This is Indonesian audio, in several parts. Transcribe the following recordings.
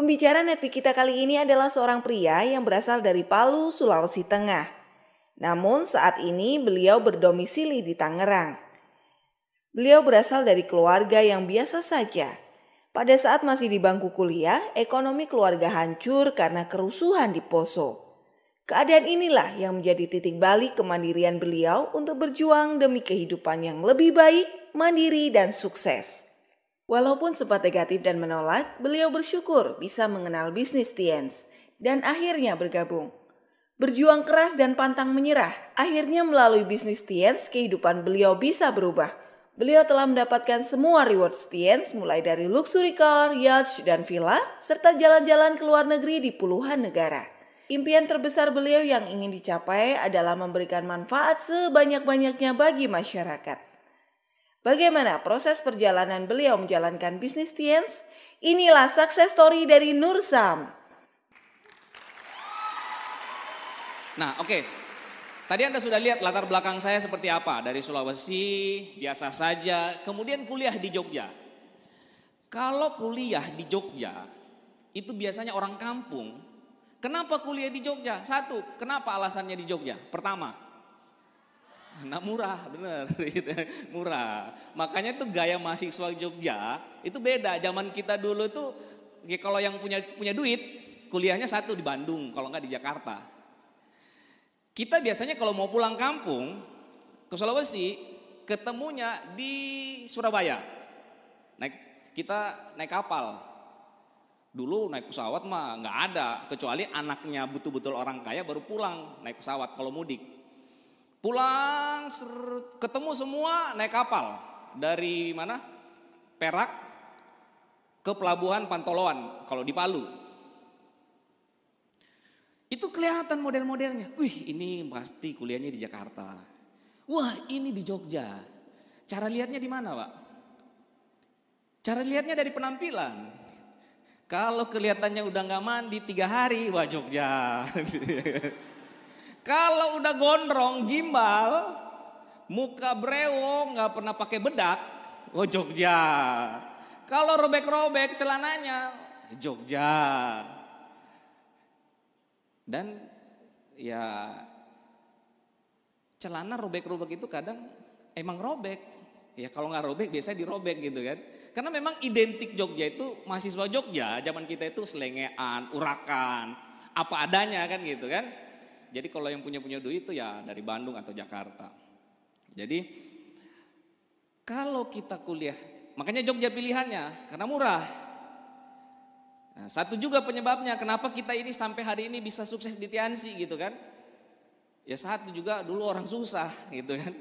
Pembicara netpi kita kali ini adalah seorang pria yang berasal dari Palu, Sulawesi Tengah. Namun saat ini beliau berdomisili di Tangerang. Beliau berasal dari keluarga yang biasa saja. Pada saat masih di bangku kuliah, ekonomi keluarga hancur karena kerusuhan di Poso. Keadaan inilah yang menjadi titik balik kemandirian beliau untuk berjuang demi kehidupan yang lebih baik, mandiri, dan sukses. Walaupun sempat negatif dan menolak, beliau bersyukur bisa mengenal bisnis Tiens dan akhirnya bergabung. Berjuang keras dan pantang menyerah, akhirnya melalui bisnis Tiens kehidupan beliau bisa berubah. Beliau telah mendapatkan semua reward Tiens mulai dari luxury car, yacht, dan villa, serta jalan-jalan ke luar negeri di puluhan negara. Impian terbesar beliau yang ingin dicapai adalah memberikan manfaat sebanyak-banyaknya bagi masyarakat. Bagaimana proses perjalanan beliau menjalankan bisnis Tiens? Inilah sukses story dari Nur Sam. Nah, oke. Okay. Tadi Anda sudah lihat latar belakang saya seperti apa dari Sulawesi, biasa saja, kemudian kuliah di Jogja. Kalau kuliah di Jogja, itu biasanya orang kampung. Kenapa kuliah di Jogja? Satu, kenapa alasannya di Jogja? Pertama, Anak murah, bener. Gitu. murah. Makanya tuh gaya mahasiswa Jogja itu beda. Zaman kita dulu tuh ya kalau yang punya punya duit, kuliahnya satu di Bandung, kalau nggak di Jakarta. Kita biasanya kalau mau pulang kampung ke Sulawesi, ketemunya di Surabaya. Naik kita naik kapal. Dulu naik pesawat mah nggak ada, kecuali anaknya betul-betul orang kaya baru pulang naik pesawat kalau mudik. Pulang ketemu semua naik kapal dari mana? Perak ke pelabuhan Pantoloan kalau di Palu. Itu kelihatan model-modelnya. Wih, ini pasti kuliahnya di Jakarta. Wah, ini di Jogja. Cara lihatnya di mana, Pak? Cara lihatnya dari penampilan. Kalau kelihatannya udah nggak mandi tiga hari, wah Jogja. Kalau udah gondrong, gimbal, muka brewo, nggak pernah pakai bedak, oh Jogja. Kalau robek-robek celananya, Jogja. Dan ya celana robek-robek itu kadang emang robek. Ya kalau nggak robek biasanya dirobek gitu kan. Karena memang identik Jogja itu mahasiswa Jogja zaman kita itu selengean, urakan, apa adanya kan gitu kan. Jadi kalau yang punya punya duit itu ya dari Bandung atau Jakarta. Jadi kalau kita kuliah, makanya Jogja pilihannya karena murah. Nah, satu juga penyebabnya kenapa kita ini sampai hari ini bisa sukses di Tiansi gitu kan? Ya satu juga dulu orang susah gitu kan.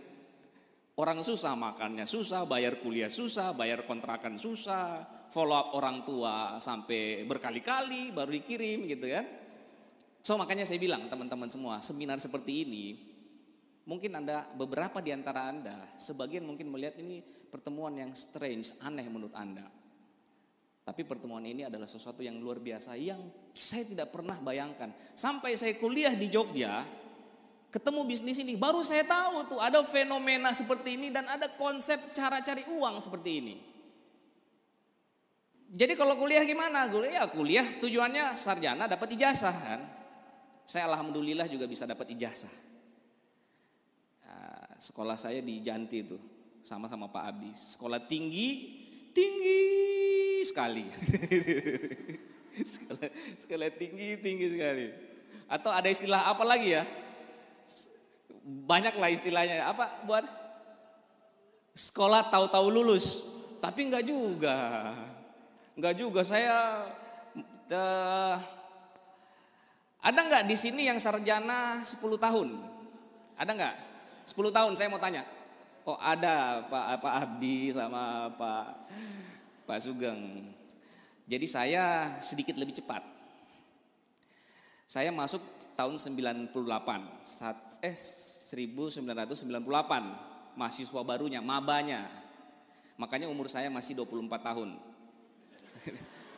Orang susah makannya susah, bayar kuliah susah, bayar kontrakan susah, follow up orang tua sampai berkali-kali baru dikirim gitu kan. So makanya saya bilang teman-teman semua, seminar seperti ini mungkin Anda beberapa di antara Anda sebagian mungkin melihat ini pertemuan yang strange, aneh menurut Anda. Tapi pertemuan ini adalah sesuatu yang luar biasa yang saya tidak pernah bayangkan. Sampai saya kuliah di Jogja, ketemu bisnis ini, baru saya tahu tuh ada fenomena seperti ini dan ada konsep cara cari uang seperti ini. Jadi kalau kuliah gimana? Kuliah ya kuliah tujuannya sarjana dapat ijazah kan. Saya alhamdulillah juga bisa dapat ijazah. Ya, sekolah saya di Janti itu sama-sama Pak Abdi. Sekolah tinggi, tinggi sekali. sekolah, sekolah tinggi, tinggi sekali. Atau ada istilah apa lagi ya? Banyaklah istilahnya. Apa buat sekolah tahu-tahu lulus? Tapi enggak juga. Enggak juga saya uh, ada nggak di sini yang sarjana 10 tahun? Ada nggak? 10 tahun saya mau tanya. Oh ada Pak, Pak Abdi sama Pak Pak Sugeng. Jadi saya sedikit lebih cepat. Saya masuk tahun 98, saat, eh 1998, mahasiswa barunya, mabanya. Makanya umur saya masih 24 tahun.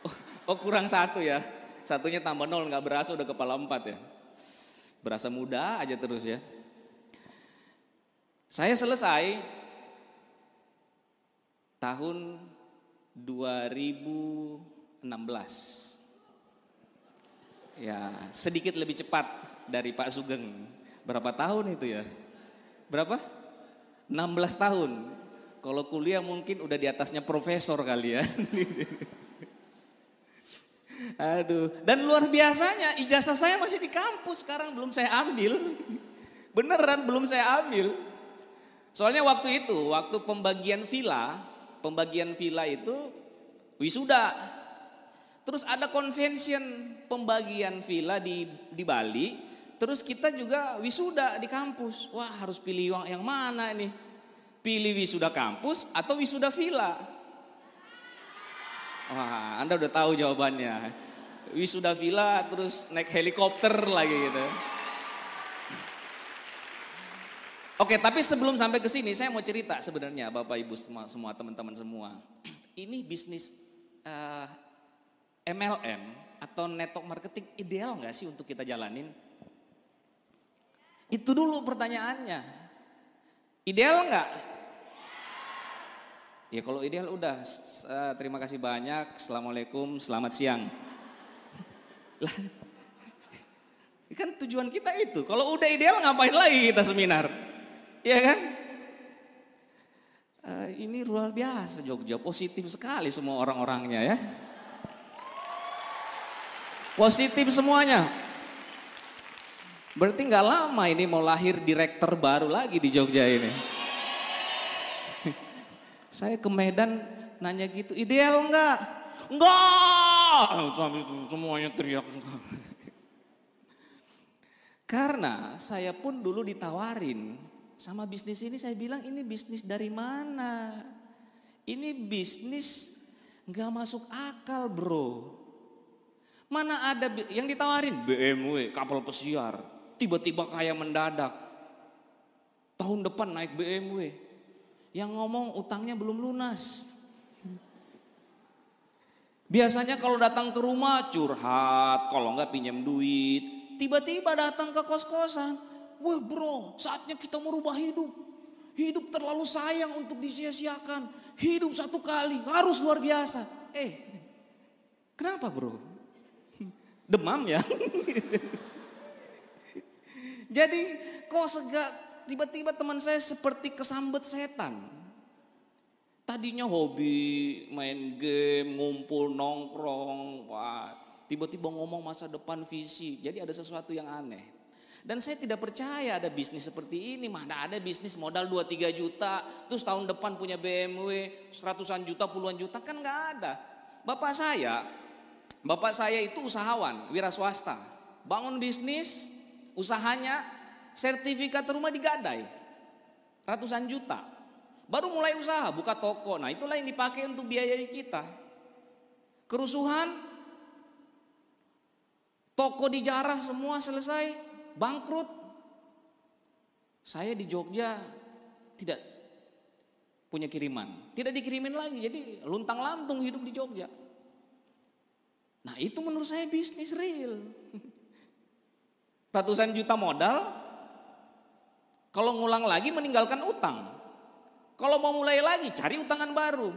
Oh, oh kurang satu ya satunya tambah nol nggak berasa udah kepala empat ya. Berasa muda aja terus ya. Saya selesai tahun 2016. Ya, sedikit lebih cepat dari Pak Sugeng. Berapa tahun itu ya? Berapa? 16 tahun. Kalau kuliah mungkin udah di atasnya profesor kali ya. Aduh, dan luar biasanya ijazah saya masih di kampus sekarang belum saya ambil. Beneran belum saya ambil. Soalnya waktu itu, waktu pembagian villa, pembagian villa itu wisuda. Terus ada convention pembagian villa di di Bali, terus kita juga wisuda di kampus. Wah, harus pilih yang, mana ini Pilih wisuda kampus atau wisuda villa? Wah, Anda udah tahu jawabannya. Wisuda villa terus naik helikopter lagi gitu. Oke, tapi sebelum sampai ke sini saya mau cerita sebenarnya Bapak Ibu semua, teman-teman semua. Ini bisnis uh, eh, MLM atau network marketing ideal nggak sih untuk kita jalanin? Itu dulu pertanyaannya. Ideal nggak? Ya kalau ideal udah, eh, terima kasih banyak, Assalamualaikum, selamat siang. kan tujuan kita itu, kalau udah ideal ngapain lagi kita seminar? Iya kan? Eh, ini luar biasa Jogja, positif sekali semua orang-orangnya ya. Positif semuanya. Berarti nggak lama ini mau lahir direktur baru lagi di Jogja ini. Saya ke Medan nanya gitu, ideal enggak? Enggak! Nah, itu semuanya teriak. Karena saya pun dulu ditawarin sama bisnis ini saya bilang ini bisnis dari mana? Ini bisnis nggak masuk akal bro. Mana ada yang ditawarin BMW kapal pesiar tiba-tiba kaya mendadak. Tahun depan naik BMW. Yang ngomong utangnya belum lunas. Biasanya kalau datang ke rumah curhat, kalau nggak pinjam duit. Tiba-tiba datang ke kos-kosan. Wah bro, saatnya kita merubah hidup. Hidup terlalu sayang untuk disia-siakan. Hidup satu kali, harus luar biasa. Eh, kenapa bro? Demam ya? Jadi kok segak tiba-tiba teman saya seperti kesambet setan. Tadinya hobi main game, ngumpul, nongkrong, wah, tiba-tiba ngomong masa depan visi. Jadi ada sesuatu yang aneh. Dan saya tidak percaya ada bisnis seperti ini. Mana ada bisnis modal 2-3 juta, terus tahun depan punya BMW, seratusan juta, puluhan juta, kan nggak ada. Bapak saya, bapak saya itu usahawan, wira swasta. Bangun bisnis, usahanya, sertifikat rumah digadai ratusan juta. Baru mulai usaha, buka toko. Nah, itulah yang dipakai untuk biayai kita. Kerusuhan toko dijarah semua selesai, bangkrut. Saya di Jogja tidak punya kiriman, tidak dikirimin lagi. Jadi luntang-lantung hidup di Jogja. Nah, itu menurut saya bisnis real. Ratusan juta modal kalau ngulang lagi meninggalkan utang. Kalau mau mulai lagi cari utangan baru.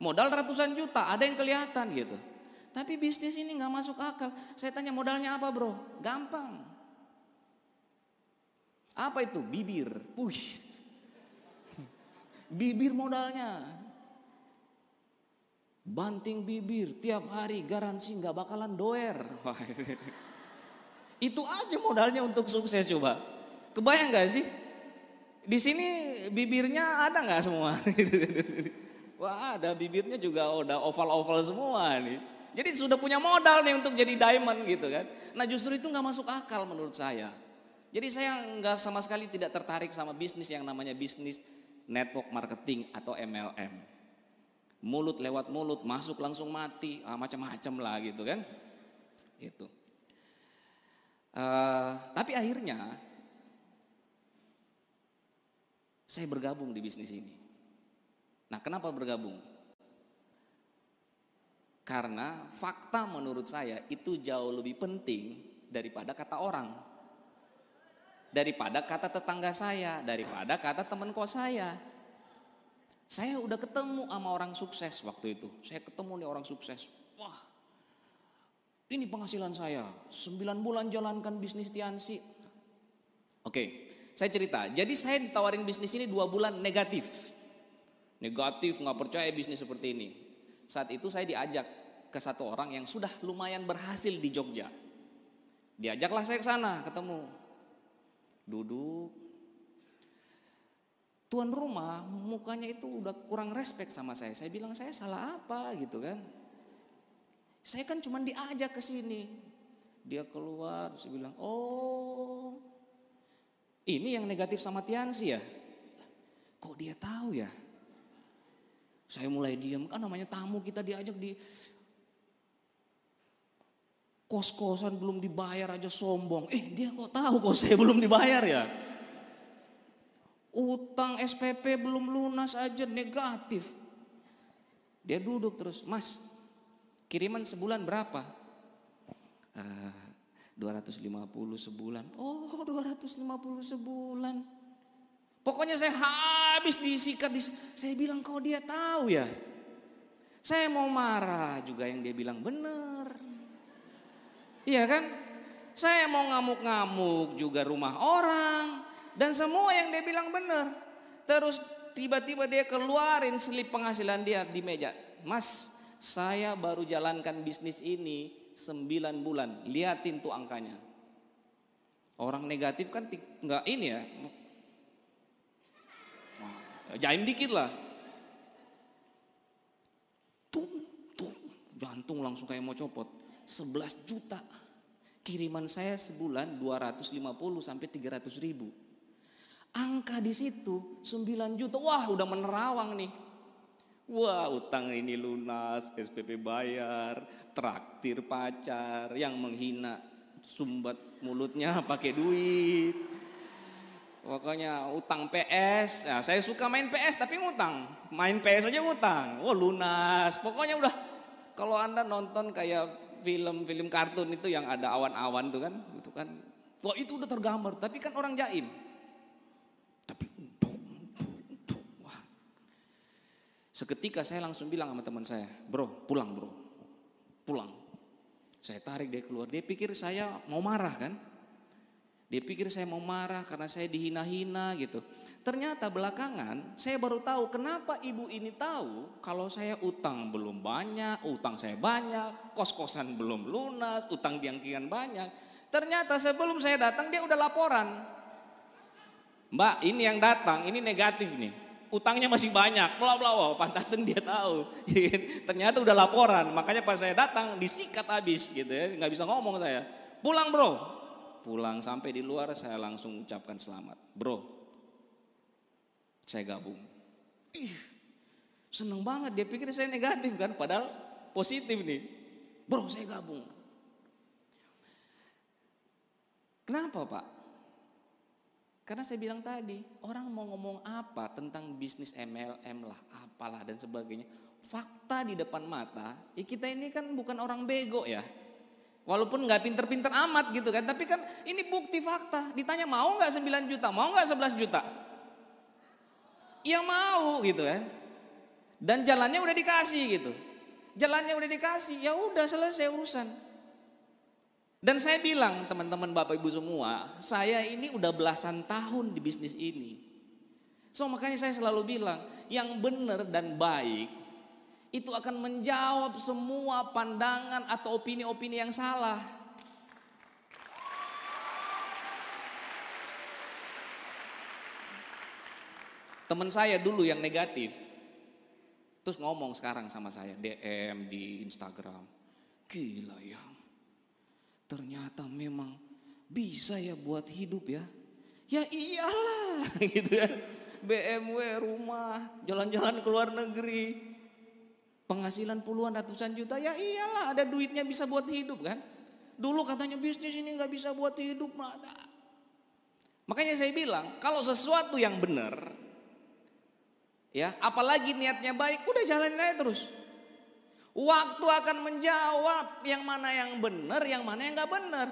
Modal ratusan juta, ada yang kelihatan gitu. Tapi bisnis ini nggak masuk akal. Saya tanya modalnya apa bro? Gampang. Apa itu? Bibir. Push. Bibir modalnya. Banting bibir tiap hari garansi nggak bakalan doer. itu aja modalnya untuk sukses coba. Kebayang nggak sih? Di sini bibirnya ada nggak semua? Wah ada bibirnya juga udah oval-oval semua nih. Jadi sudah punya modal nih untuk jadi diamond gitu kan. Nah justru itu nggak masuk akal menurut saya. Jadi saya nggak sama sekali tidak tertarik sama bisnis yang namanya bisnis network marketing atau MLM. Mulut lewat mulut, masuk langsung mati, ah, macam-macam lah gitu kan. Gitu. Uh, tapi akhirnya saya bergabung di bisnis ini. Nah, kenapa bergabung? Karena fakta menurut saya itu jauh lebih penting daripada kata orang. Daripada kata tetangga saya, daripada kata teman kos saya. Saya udah ketemu sama orang sukses waktu itu. Saya ketemu nih orang sukses. Wah, ini penghasilan saya. Sembilan bulan jalankan bisnis Tiansi. Oke, saya cerita, jadi saya ditawarin bisnis ini dua bulan negatif. Negatif, nggak percaya bisnis seperti ini. Saat itu saya diajak ke satu orang yang sudah lumayan berhasil di Jogja. Diajaklah saya ke sana, ketemu. Duduk. Tuan rumah mukanya itu udah kurang respect sama saya. Saya bilang saya salah apa gitu kan. Saya kan cuma diajak ke sini. Dia keluar terus bilang, "Oh, ini yang negatif sama Tiansi ya. Kok dia tahu ya? Saya mulai diam, kan namanya tamu kita diajak di kos-kosan belum dibayar aja sombong. Eh dia kok tahu kok saya belum dibayar ya? Utang SPP belum lunas aja negatif. Dia duduk terus, mas kiriman sebulan berapa? Uh, 250 sebulan. Oh, 250 sebulan. Pokoknya saya habis disikat. Dis saya bilang kau dia tahu ya. Saya mau marah juga yang dia bilang benar. Iya kan? Saya mau ngamuk-ngamuk juga rumah orang. Dan semua yang dia bilang benar. Terus tiba-tiba dia keluarin slip penghasilan dia di meja. Mas, saya baru jalankan bisnis ini 9 bulan. Lihatin tuh angkanya. Orang negatif kan nggak ini ya. Wah, jaim dikit lah. Tung, tung. Jantung langsung kayak mau copot. 11 juta. Kiriman saya sebulan 250 sampai 300 ribu. Angka di situ 9 juta. Wah udah menerawang nih. Wah, utang ini lunas, SPP bayar, traktir pacar, yang menghina sumbat mulutnya pakai duit. Pokoknya utang PS, nah, saya suka main PS tapi ngutang. Main PS aja ngutang, wah oh, lunas. Pokoknya udah, kalau Anda nonton kayak film-film kartun itu yang ada awan-awan tuh kan, itu kan, wah itu udah tergambar, tapi kan orang jaim. Tapi Seketika saya langsung bilang sama teman saya, bro pulang bro, pulang. Saya tarik dia keluar, dia pikir saya mau marah kan. Dia pikir saya mau marah karena saya dihina-hina gitu. Ternyata belakangan saya baru tahu kenapa ibu ini tahu kalau saya utang belum banyak, utang saya banyak, kos-kosan belum lunas, utang diangkian banyak. Ternyata sebelum saya datang dia udah laporan. Mbak ini yang datang, ini negatif nih utangnya masih banyak, bla bla wow, pantasan dia tahu. Iya kan? Ternyata udah laporan, makanya pas saya datang disikat habis gitu ya, nggak bisa ngomong saya. Pulang bro, pulang sampai di luar saya langsung ucapkan selamat, bro. Saya gabung. Ih, seneng banget dia pikir saya negatif kan, padahal positif nih. Bro saya gabung. Kenapa pak? Karena saya bilang tadi, orang mau ngomong apa tentang bisnis MLM lah, apalah dan sebagainya. Fakta di depan mata, ya kita ini kan bukan orang bego ya. Walaupun nggak pinter-pinter amat gitu kan, tapi kan ini bukti fakta. Ditanya mau nggak 9 juta, mau nggak 11 juta? ya mau gitu kan. Dan jalannya udah dikasih gitu. Jalannya udah dikasih, ya udah selesai urusan. Dan saya bilang teman-teman Bapak Ibu semua, saya ini udah belasan tahun di bisnis ini. So makanya saya selalu bilang, yang benar dan baik itu akan menjawab semua pandangan atau opini-opini yang salah. Teman saya dulu yang negatif, terus ngomong sekarang sama saya DM di Instagram. Gila ya, ternyata memang bisa ya buat hidup ya. Ya iyalah gitu ya. BMW, rumah, jalan-jalan ke luar negeri. Penghasilan puluhan ratusan juta ya iyalah ada duitnya bisa buat hidup kan. Dulu katanya bisnis ini nggak bisa buat hidup. mana. Makanya saya bilang kalau sesuatu yang benar ya apalagi niatnya baik udah jalanin aja terus Waktu akan menjawab yang mana yang benar, yang mana yang nggak benar.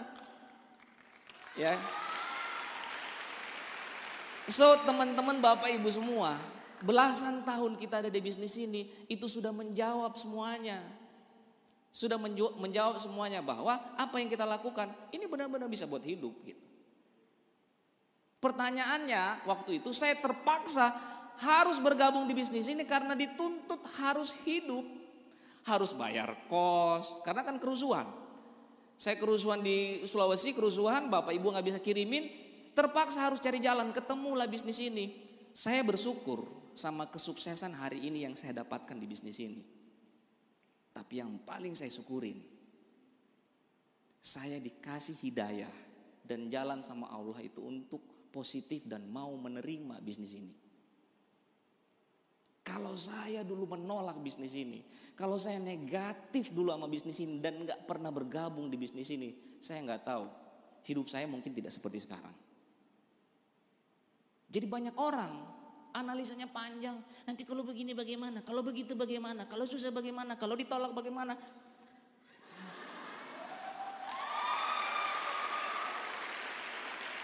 Ya. So teman-teman bapak ibu semua, belasan tahun kita ada di bisnis ini, itu sudah menjawab semuanya. Sudah menjawab semuanya bahwa apa yang kita lakukan ini benar-benar bisa buat hidup gitu. Pertanyaannya waktu itu saya terpaksa harus bergabung di bisnis ini karena dituntut harus hidup harus bayar kos karena kan kerusuhan. Saya kerusuhan di Sulawesi, kerusuhan Bapak Ibu nggak bisa kirimin, terpaksa harus cari jalan, ketemu lah bisnis ini. Saya bersyukur sama kesuksesan hari ini yang saya dapatkan di bisnis ini. Tapi yang paling saya syukurin, saya dikasih hidayah dan jalan sama Allah itu untuk positif dan mau menerima bisnis ini. Kalau saya dulu menolak bisnis ini, kalau saya negatif dulu sama bisnis ini dan nggak pernah bergabung di bisnis ini, saya nggak tahu hidup saya mungkin tidak seperti sekarang. Jadi banyak orang analisanya panjang. Nanti kalau begini bagaimana? Kalau begitu bagaimana? Kalau susah bagaimana? Kalau ditolak bagaimana?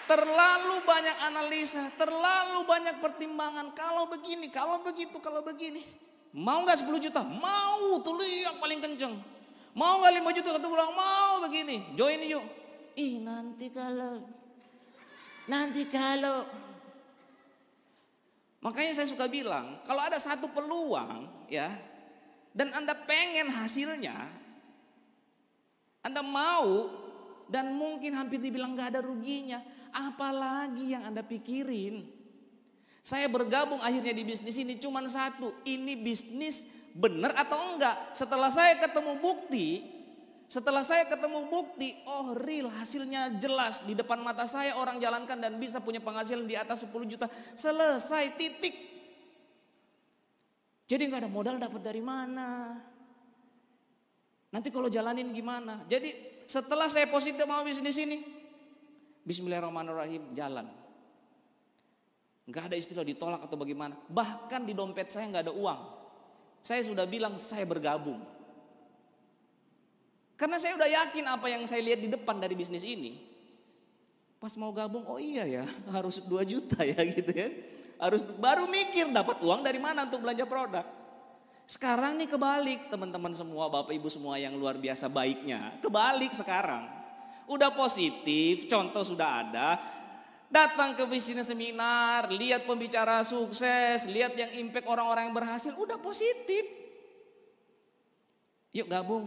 Terlalu banyak analisa, terlalu banyak pertimbangan. Kalau begini, kalau begitu, kalau begini. Mau gak 10 juta? Mau, tuh yang paling kenceng. Mau nggak 5 juta satu bulan? Mau begini. Join yuk. Ih nanti kalau, nanti kalau. Makanya saya suka bilang, kalau ada satu peluang ya, dan Anda pengen hasilnya, Anda mau dan mungkin hampir dibilang gak ada ruginya. Apalagi yang Anda pikirin. Saya bergabung akhirnya di bisnis ini cuma satu. Ini bisnis benar atau enggak? Setelah saya ketemu bukti, setelah saya ketemu bukti, oh real hasilnya jelas di depan mata saya orang jalankan dan bisa punya penghasilan di atas 10 juta. Selesai titik. Jadi nggak ada modal dapat dari mana? Nanti kalau jalanin gimana? Jadi setelah saya positif mau bisnis sini, Bismillahirrahmanirrahim jalan. Gak ada istilah ditolak atau bagaimana. Bahkan di dompet saya nggak ada uang. Saya sudah bilang saya bergabung. Karena saya udah yakin apa yang saya lihat di depan dari bisnis ini. Pas mau gabung, oh iya ya, harus 2 juta ya gitu ya. Harus baru mikir dapat uang dari mana untuk belanja produk. Sekarang nih kebalik teman-teman semua, Bapak Ibu semua yang luar biasa baiknya. Kebalik sekarang. Udah positif, contoh sudah ada. Datang ke visinya seminar, lihat pembicara sukses, lihat yang impact orang-orang yang berhasil, udah positif. Yuk gabung.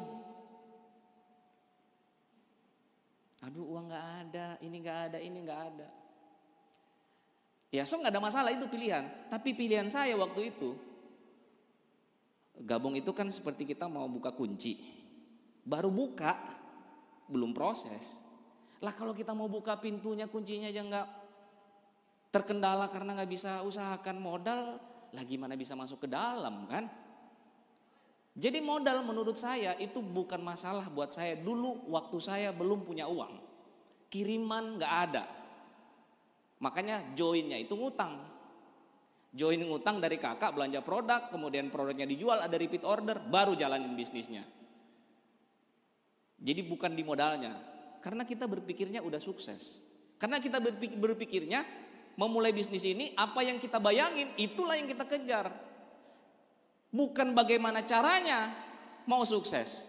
Aduh uang gak ada, ini gak ada, ini gak ada. Ya so gak ada masalah itu pilihan. Tapi pilihan saya waktu itu Gabung itu kan seperti kita mau buka kunci. Baru buka, belum proses. Lah kalau kita mau buka pintunya kuncinya aja nggak terkendala karena nggak bisa usahakan modal, lah gimana bisa masuk ke dalam kan? Jadi modal menurut saya itu bukan masalah buat saya dulu waktu saya belum punya uang. Kiriman nggak ada. Makanya joinnya itu ngutang. Join ngutang dari kakak belanja produk, kemudian produknya dijual ada repeat order, baru jalanin bisnisnya. Jadi bukan di modalnya, karena kita berpikirnya udah sukses. Karena kita berpikirnya memulai bisnis ini apa yang kita bayangin itulah yang kita kejar. Bukan bagaimana caranya mau sukses.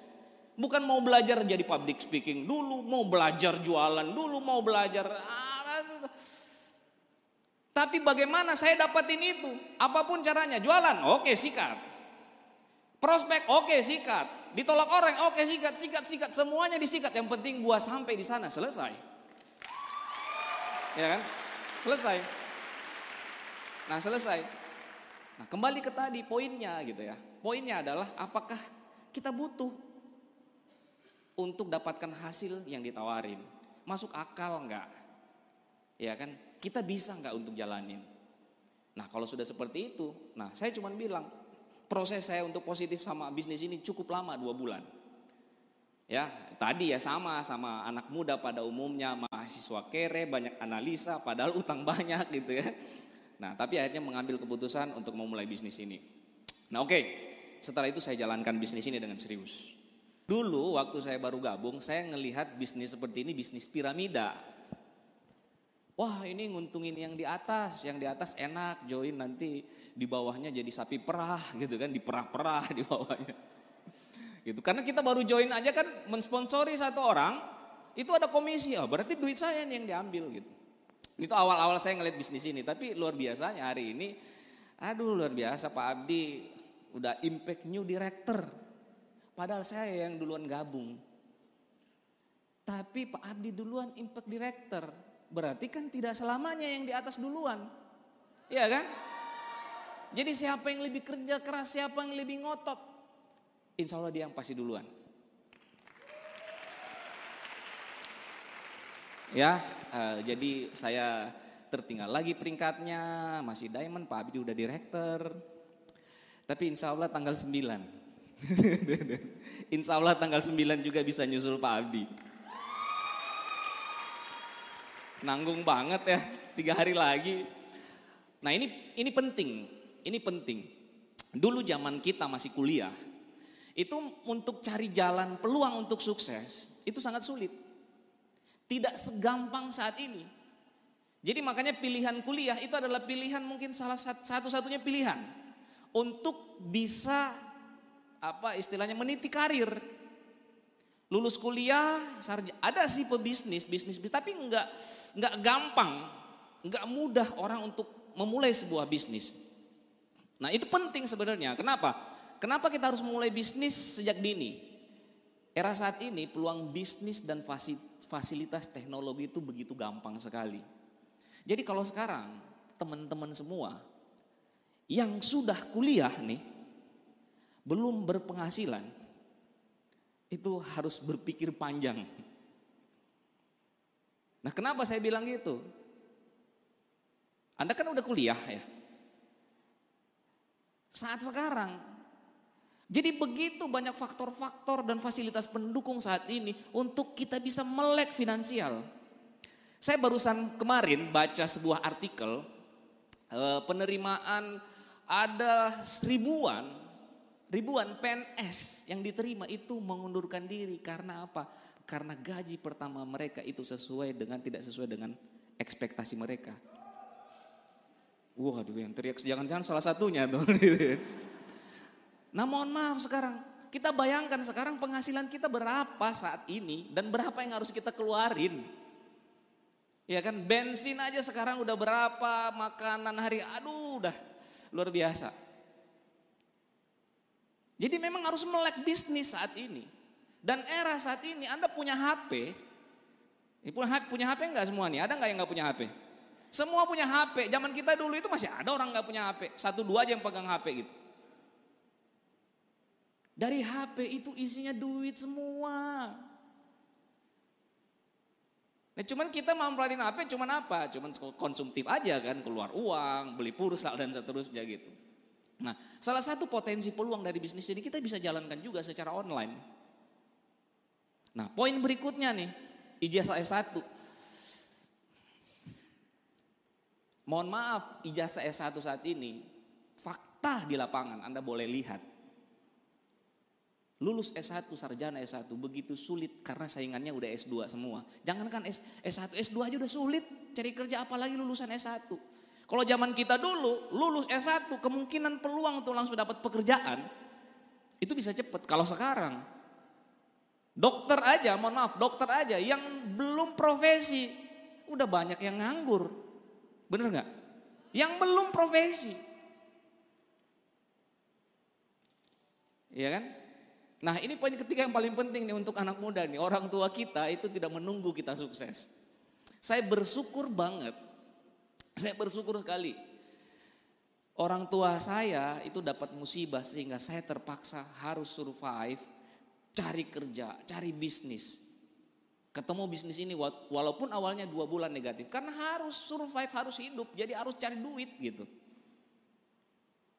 Bukan mau belajar jadi public speaking dulu, mau belajar jualan dulu, mau belajar ah, tapi bagaimana saya dapatin itu? Apapun caranya, jualan, oke sikat. Prospek, oke sikat. Ditolak orang, oke sikat, sikat, sikat. Semuanya disikat. Yang penting gua sampai di sana, selesai. Ya kan? Selesai. Nah selesai. Nah kembali ke tadi poinnya gitu ya. Poinnya adalah apakah kita butuh untuk dapatkan hasil yang ditawarin. Masuk akal enggak? Ya kan? Kita bisa nggak untuk jalanin? Nah kalau sudah seperti itu, nah saya cuma bilang proses saya untuk positif sama bisnis ini cukup lama dua bulan. Ya tadi ya sama sama anak muda pada umumnya mahasiswa kere banyak analisa padahal utang banyak gitu ya. Nah tapi akhirnya mengambil keputusan untuk memulai bisnis ini. Nah oke okay. setelah itu saya jalankan bisnis ini dengan serius. Dulu waktu saya baru gabung saya ngelihat bisnis seperti ini bisnis piramida Wah ini nguntungin yang di atas, yang di atas enak join nanti di bawahnya jadi sapi perah gitu kan, diperah-perah di bawahnya. Gitu. Karena kita baru join aja kan mensponsori satu orang, itu ada komisi, oh, berarti duit saya yang diambil gitu. Itu awal-awal saya ngeliat bisnis ini, tapi luar biasanya hari ini, aduh luar biasa Pak Abdi, udah impact new director. Padahal saya yang duluan gabung. Tapi Pak Abdi duluan impact director berarti kan tidak selamanya yang di atas duluan. Iya kan? Jadi siapa yang lebih kerja keras, siapa yang lebih ngotot, insya Allah dia yang pasti duluan. Ya, uh, jadi saya tertinggal lagi peringkatnya, masih diamond, Pak Abdi udah direktur. Tapi insya Allah tanggal 9. insya Allah tanggal 9 juga bisa nyusul Pak Abdi. Nanggung banget ya, tiga hari lagi. Nah ini ini penting, ini penting. Dulu zaman kita masih kuliah, itu untuk cari jalan peluang untuk sukses itu sangat sulit. Tidak segampang saat ini. Jadi makanya pilihan kuliah itu adalah pilihan mungkin salah satu-satunya pilihan untuk bisa apa istilahnya meniti karir lulus kuliah ada sih pebisnis bisnis tapi nggak nggak gampang nggak mudah orang untuk memulai sebuah bisnis nah itu penting sebenarnya kenapa kenapa kita harus mulai bisnis sejak dini era saat ini peluang bisnis dan fasilitas teknologi itu begitu gampang sekali jadi kalau sekarang teman-teman semua yang sudah kuliah nih belum berpenghasilan itu harus berpikir panjang. Nah, kenapa saya bilang gitu? Anda kan udah kuliah ya. Saat sekarang. Jadi begitu banyak faktor-faktor dan fasilitas pendukung saat ini untuk kita bisa melek finansial. Saya barusan kemarin baca sebuah artikel eh, penerimaan ada seribuan ribuan PNS yang diterima itu mengundurkan diri karena apa? Karena gaji pertama mereka itu sesuai dengan tidak sesuai dengan ekspektasi mereka. Waduh yang teriak jangan-jangan salah satunya dong. Nah mohon maaf sekarang kita bayangkan sekarang penghasilan kita berapa saat ini dan berapa yang harus kita keluarin. Ya kan bensin aja sekarang udah berapa, makanan hari aduh udah luar biasa. Jadi memang harus melek bisnis saat ini. Dan era saat ini Anda punya HP. Punya HP enggak semua nih? Ada enggak yang enggak punya HP? Semua punya HP. Zaman kita dulu itu masih ada orang enggak punya HP. Satu dua aja yang pegang HP gitu. Dari HP itu isinya duit semua. Nah, cuman kita mau memperhatikan HP cuman apa? Cuman konsumtif aja kan, keluar uang, beli pulsa dan seterusnya gitu. Nah, salah satu potensi peluang dari bisnis ini kita bisa jalankan juga secara online. Nah, poin berikutnya nih, ijazah S1. Mohon maaf, ijazah S1 saat ini fakta di lapangan Anda boleh lihat. Lulus S1, sarjana S1 begitu sulit karena saingannya udah S2 semua. Jangankan S, S1, S2 aja udah sulit. Cari kerja apalagi lulusan S1. Kalau zaman kita dulu lulus S1 kemungkinan peluang untuk langsung dapat pekerjaan itu bisa cepat. Kalau sekarang dokter aja, mohon maaf, dokter aja yang belum profesi udah banyak yang nganggur. Bener nggak? Yang belum profesi. Iya kan? Nah ini poin ketiga yang paling penting nih untuk anak muda nih. Orang tua kita itu tidak menunggu kita sukses. Saya bersyukur banget saya bersyukur sekali. Orang tua saya itu dapat musibah sehingga saya terpaksa harus survive, cari kerja, cari bisnis. Ketemu bisnis ini walaupun awalnya dua bulan negatif karena harus survive, harus hidup, jadi harus cari duit gitu.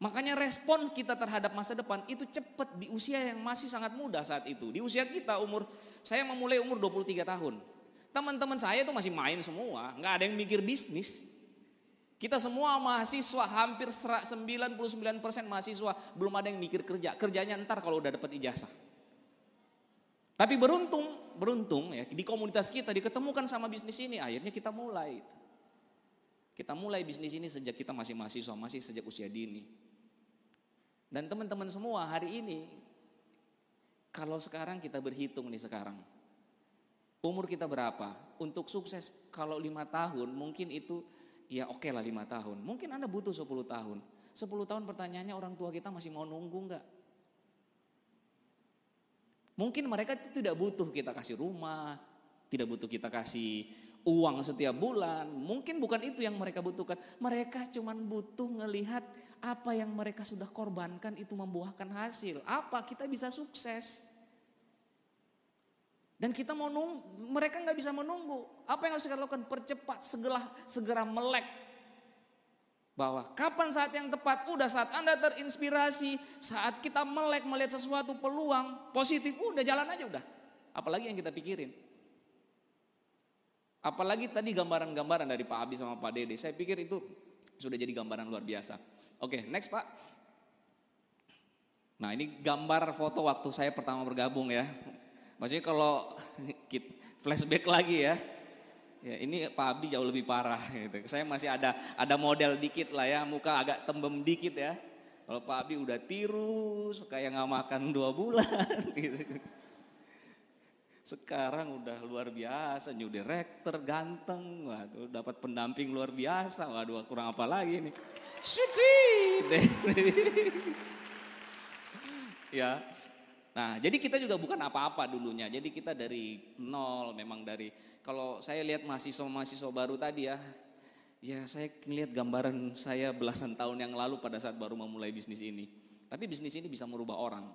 Makanya respon kita terhadap masa depan itu cepat di usia yang masih sangat muda saat itu. Di usia kita umur, saya memulai umur 23 tahun. Teman-teman saya itu masih main semua, nggak ada yang mikir bisnis. Kita semua mahasiswa hampir 99% mahasiswa belum ada yang mikir kerja. Kerjanya ntar kalau udah dapat ijazah. Tapi beruntung, beruntung ya di komunitas kita diketemukan sama bisnis ini. Akhirnya kita mulai. Kita mulai bisnis ini sejak kita masih mahasiswa, masih sejak usia dini. Dan teman-teman semua hari ini kalau sekarang kita berhitung nih sekarang. Umur kita berapa? Untuk sukses kalau lima tahun mungkin itu ya oke okay lah lima tahun. Mungkin Anda butuh 10 tahun. Sepuluh tahun pertanyaannya orang tua kita masih mau nunggu nggak? Mungkin mereka itu tidak butuh kita kasih rumah, tidak butuh kita kasih uang setiap bulan. Mungkin bukan itu yang mereka butuhkan. Mereka cuma butuh ngelihat apa yang mereka sudah korbankan itu membuahkan hasil. Apa kita bisa sukses? Dan kita mau nunggu, mereka nggak bisa menunggu. Apa yang harus kita lakukan? Percepat, segera, segera melek. Bahwa kapan saat yang tepat? Udah saat Anda terinspirasi, saat kita melek melihat sesuatu peluang positif, udah jalan aja udah. Apalagi yang kita pikirin. Apalagi tadi gambaran-gambaran dari Pak Abi sama Pak Dede, saya pikir itu sudah jadi gambaran luar biasa. Oke, next Pak. Nah ini gambar foto waktu saya pertama bergabung ya. Maksudnya kalau flashback lagi ya, ya ini Pak Abi jauh lebih parah. Gitu. Saya masih ada ada model dikit lah ya, muka agak tembem dikit ya. Kalau Pak Abi udah tiru, kayak nggak makan dua bulan. Gitu. Sekarang udah luar biasa, new director, ganteng, waduh, dapat pendamping luar biasa, waduh kurang apa lagi nih. Suci! ya, Nah, jadi kita juga bukan apa-apa dulunya. Jadi kita dari nol memang dari kalau saya lihat mahasiswa-mahasiswa baru tadi ya, ya saya melihat gambaran saya belasan tahun yang lalu pada saat baru memulai bisnis ini. Tapi bisnis ini bisa merubah orang.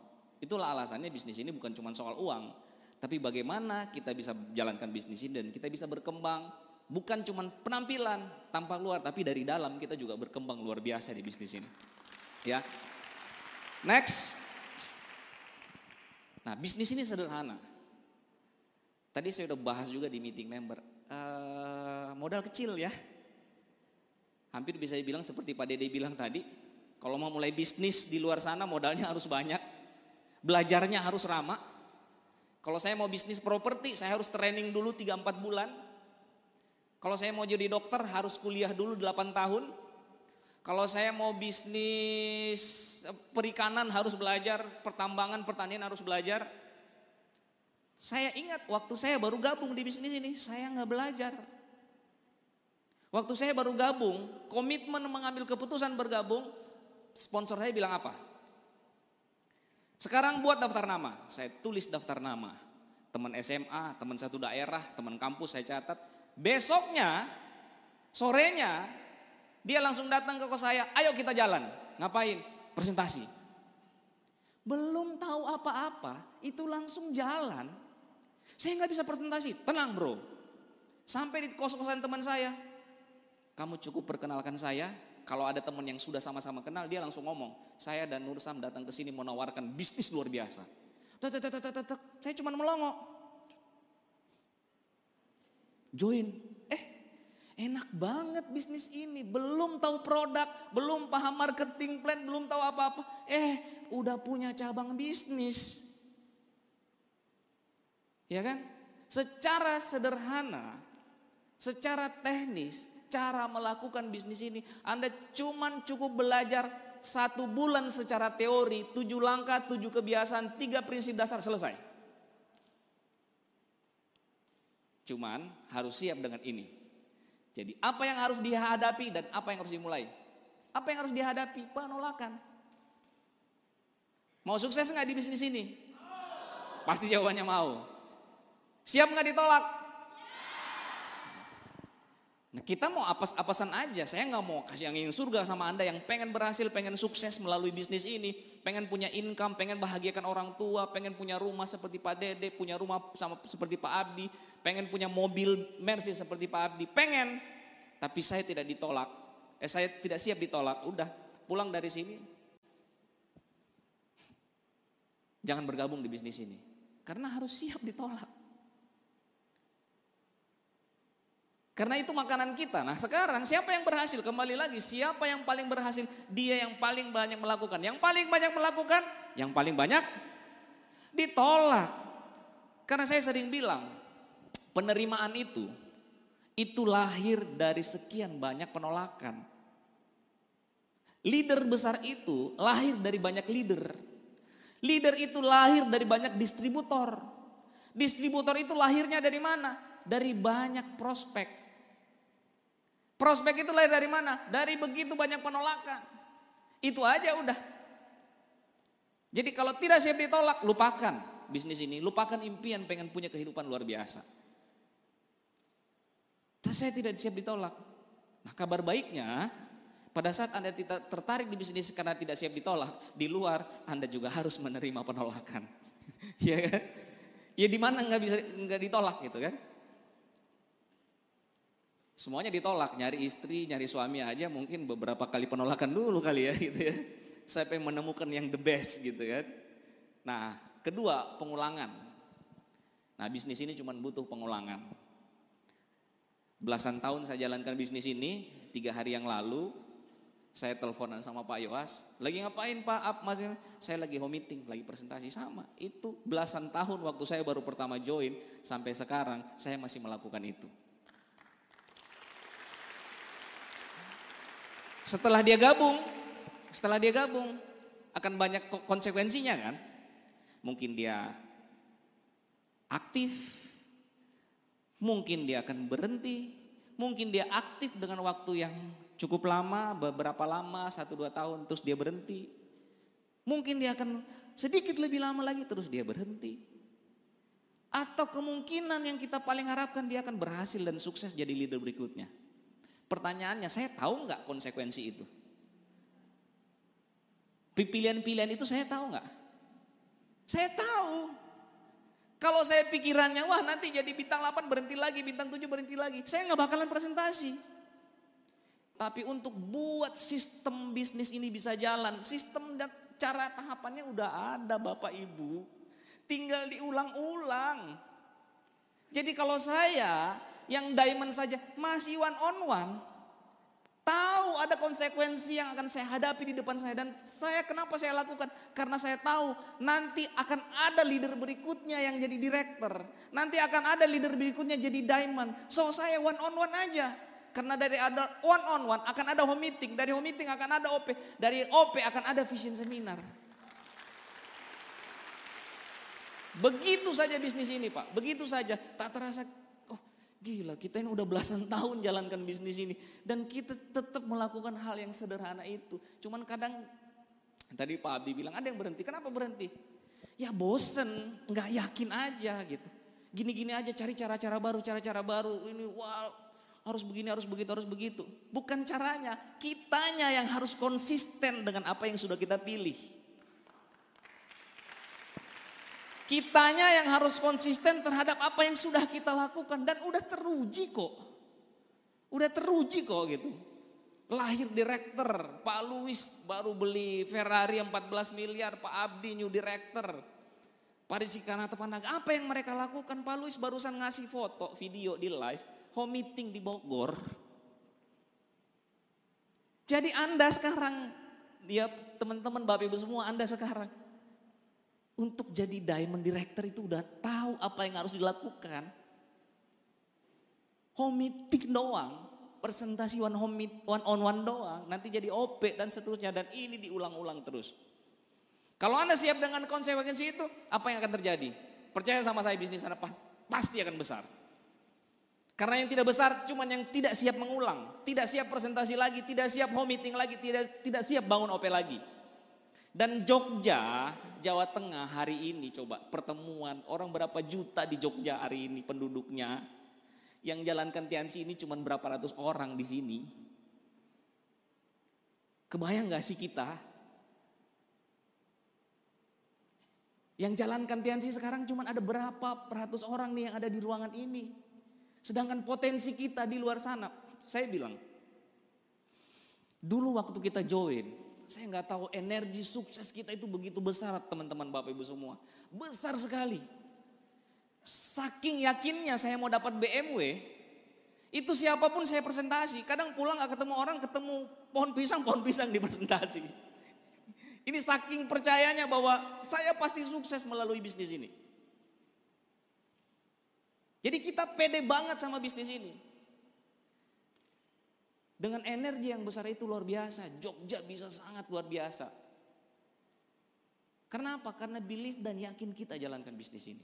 Itulah alasannya bisnis ini bukan cuma soal uang, tapi bagaimana kita bisa jalankan bisnis ini dan kita bisa berkembang bukan cuma penampilan tampak luar tapi dari dalam kita juga berkembang luar biasa di bisnis ini. Ya. Next Nah, bisnis ini sederhana. Tadi saya udah bahas juga di meeting member, uh, modal kecil ya. Hampir bisa dibilang seperti Pak Dede bilang tadi, kalau mau mulai bisnis di luar sana modalnya harus banyak, belajarnya harus ramah. Kalau saya mau bisnis properti, saya harus training dulu 3-4 bulan. Kalau saya mau jadi dokter harus kuliah dulu 8 tahun, kalau saya mau bisnis perikanan harus belajar, pertambangan, pertanian harus belajar. Saya ingat waktu saya baru gabung di bisnis ini, saya nggak belajar. Waktu saya baru gabung, komitmen mengambil keputusan bergabung, sponsor saya bilang apa? Sekarang buat daftar nama, saya tulis daftar nama. Teman SMA, teman satu daerah, teman kampus saya catat. Besoknya, sorenya dia langsung datang ke kos saya, ayo kita jalan. Ngapain? Presentasi. Belum tahu apa-apa, itu langsung jalan. Saya nggak bisa presentasi, tenang bro. Sampai di kos-kosan teman saya, kamu cukup perkenalkan saya, kalau ada teman yang sudah sama-sama kenal, dia langsung ngomong, saya dan Nur Sam datang ke sini menawarkan bisnis luar biasa. saya cuma melongo. Join. Enak banget bisnis ini, belum tahu produk, belum paham marketing plan, belum tahu apa-apa. Eh, udah punya cabang bisnis. Ya kan? Secara sederhana, secara teknis, cara melakukan bisnis ini, Anda cuman cukup belajar satu bulan secara teori, tujuh langkah, tujuh kebiasaan, tiga prinsip dasar selesai. Cuman harus siap dengan ini. Jadi apa yang harus dihadapi dan apa yang harus dimulai? Apa yang harus dihadapi? Penolakan. Mau sukses nggak di bisnis ini? Pasti jawabannya mau. Siap nggak ditolak? Nah kita mau apas apesan aja. Saya nggak mau kasih angin surga sama anda yang pengen berhasil, pengen sukses melalui bisnis ini pengen punya income, pengen bahagiakan orang tua, pengen punya rumah seperti Pak Dede, punya rumah sama seperti Pak Abdi, pengen punya mobil Mercy seperti Pak Abdi, pengen. Tapi saya tidak ditolak. Eh saya tidak siap ditolak. Udah, pulang dari sini. Jangan bergabung di bisnis ini. Karena harus siap ditolak. Karena itu makanan kita. Nah sekarang siapa yang berhasil? Kembali lagi siapa yang paling berhasil? Dia yang paling banyak melakukan. Yang paling banyak melakukan, yang paling banyak ditolak. Karena saya sering bilang penerimaan itu, itu lahir dari sekian banyak penolakan. Leader besar itu lahir dari banyak leader. Leader itu lahir dari banyak distributor. Distributor itu lahirnya dari mana? Dari banyak prospek Prospek itu lahir dari mana? Dari begitu banyak penolakan. Itu aja udah. Jadi kalau tidak siap ditolak, lupakan bisnis ini. Lupakan impian pengen punya kehidupan luar biasa. Saya tidak siap ditolak. Nah kabar baiknya, pada saat Anda tidak tertarik di bisnis karena tidak siap ditolak, di luar Anda juga harus menerima penolakan. ya kan? Ya di mana nggak bisa nggak ditolak gitu kan? Semuanya ditolak, nyari istri, nyari suami aja mungkin beberapa kali penolakan dulu kali ya gitu ya. Saya pengen menemukan yang the best gitu kan. Nah, kedua pengulangan. Nah, bisnis ini cuma butuh pengulangan. Belasan tahun saya jalankan bisnis ini, tiga hari yang lalu saya teleponan sama Pak Yoas, lagi ngapain Pak Up Masih Saya lagi home meeting, lagi presentasi sama. Itu belasan tahun waktu saya baru pertama join sampai sekarang saya masih melakukan itu. Setelah dia gabung, setelah dia gabung akan banyak konsekuensinya kan? Mungkin dia aktif, mungkin dia akan berhenti, mungkin dia aktif dengan waktu yang cukup lama, beberapa lama, satu dua tahun, terus dia berhenti. Mungkin dia akan sedikit lebih lama lagi, terus dia berhenti. Atau kemungkinan yang kita paling harapkan dia akan berhasil dan sukses jadi leader berikutnya. Pertanyaannya, saya tahu nggak konsekuensi itu? Pilihan-pilihan itu saya tahu nggak? Saya tahu. Kalau saya pikirannya, wah nanti jadi bintang 8 berhenti lagi, bintang 7 berhenti lagi. Saya nggak bakalan presentasi. Tapi untuk buat sistem bisnis ini bisa jalan, sistem dan cara tahapannya udah ada Bapak Ibu. Tinggal diulang-ulang. Jadi kalau saya yang diamond saja masih one on one. Tahu ada konsekuensi yang akan saya hadapi di depan saya dan saya kenapa saya lakukan? Karena saya tahu nanti akan ada leader berikutnya yang jadi director. Nanti akan ada leader berikutnya jadi diamond. So saya one on one aja. Karena dari ada one on one akan ada home meeting, dari home meeting akan ada OP, dari OP akan ada vision seminar. Begitu saja bisnis ini, Pak. Begitu saja. Tak terasa Gila, kita ini udah belasan tahun jalankan bisnis ini dan kita tetap melakukan hal yang sederhana itu. Cuman kadang tadi Pak Abdi bilang ada yang berhenti. Kenapa berhenti? Ya bosen, nggak yakin aja gitu. Gini-gini aja cari cara-cara baru, cara-cara baru. Ini wow harus begini, harus begitu, harus begitu. Bukan caranya, kitanya yang harus konsisten dengan apa yang sudah kita pilih. Kitanya yang harus konsisten terhadap apa yang sudah kita lakukan dan udah teruji kok. Udah teruji kok gitu. Lahir direktur, Pak Luis baru beli Ferrari 14 miliar, Pak Abdi new director. Pak Rizky Pandaga, apa yang mereka lakukan? Pak Luis barusan ngasih foto, video di live, home meeting di Bogor. Jadi Anda sekarang, ya teman-teman Bapak Ibu semua Anda sekarang untuk jadi diamond director itu udah tahu apa yang harus dilakukan. Home meeting doang, presentasi one home meet, one on one doang, nanti jadi OP dan seterusnya dan ini diulang-ulang terus. Kalau Anda siap dengan konsep konsekuensi itu, apa yang akan terjadi? Percaya sama saya bisnis Anda pasti akan besar. Karena yang tidak besar cuman yang tidak siap mengulang, tidak siap presentasi lagi, tidak siap home meeting lagi, tidak tidak siap bangun OP lagi. Dan Jogja, Jawa Tengah hari ini coba pertemuan orang berapa juta di Jogja hari ini penduduknya. Yang jalankan tiansi ini cuma berapa ratus orang di sini. Kebayang gak sih kita? Yang jalankan tiansi sekarang cuma ada berapa ratus orang nih yang ada di ruangan ini. Sedangkan potensi kita di luar sana, saya bilang, dulu waktu kita join, saya nggak tahu energi sukses kita itu begitu besar teman-teman Bapak Ibu semua. Besar sekali. Saking yakinnya saya mau dapat BMW, itu siapapun saya presentasi. Kadang pulang gak ketemu orang, ketemu pohon pisang, pohon pisang di presentasi. Ini saking percayanya bahwa saya pasti sukses melalui bisnis ini. Jadi kita pede banget sama bisnis ini. Dengan energi yang besar itu luar biasa, Jogja bisa sangat luar biasa. Kenapa? Karena belief dan yakin kita jalankan bisnis ini.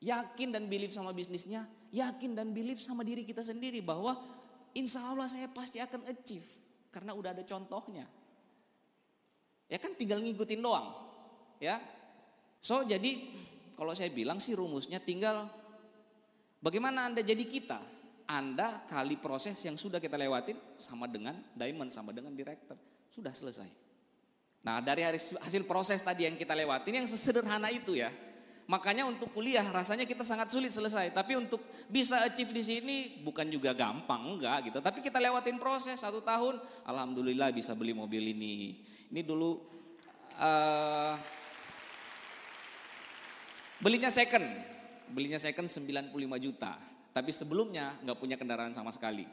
Yakin dan belief sama bisnisnya, yakin dan belief sama diri kita sendiri bahwa insya Allah saya pasti akan achieve. Karena udah ada contohnya. Ya kan tinggal ngikutin doang. Ya. So jadi kalau saya bilang sih rumusnya tinggal bagaimana Anda jadi kita anda kali proses yang sudah kita lewatin sama dengan diamond, sama dengan director. Sudah selesai. Nah dari hasil proses tadi yang kita lewatin yang sesederhana itu ya. Makanya untuk kuliah rasanya kita sangat sulit selesai. Tapi untuk bisa achieve di sini bukan juga gampang enggak gitu. Tapi kita lewatin proses satu tahun. Alhamdulillah bisa beli mobil ini. Ini dulu uh, belinya second. Belinya second 95 juta tapi sebelumnya nggak punya kendaraan sama sekali.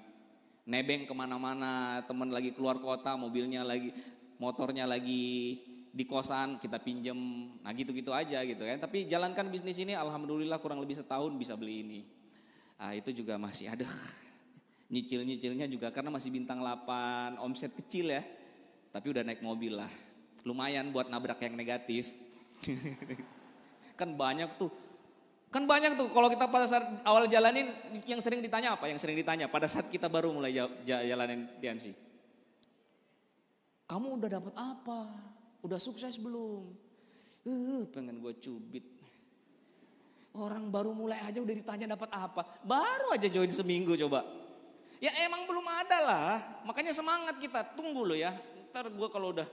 Nebeng kemana-mana, temen lagi keluar kota, mobilnya lagi, motornya lagi di kosan, kita pinjem, nah gitu-gitu aja gitu kan. Tapi jalankan bisnis ini alhamdulillah kurang lebih setahun bisa beli ini. Ah, itu juga masih ada nyicil-nyicilnya juga karena masih bintang 8, omset kecil ya. Tapi udah naik mobil lah. Lumayan buat nabrak yang negatif. kan banyak tuh Kan banyak tuh kalau kita pada saat awal jalanin yang sering ditanya apa? Yang sering ditanya pada saat kita baru mulai jalanin diansi Kamu udah dapat apa? Udah sukses belum? Uh, pengen gue cubit. Orang baru mulai aja udah ditanya dapat apa. Baru aja join seminggu coba. Ya emang belum ada lah. Makanya semangat kita. Tunggu loh ya. Ntar gue kalau udah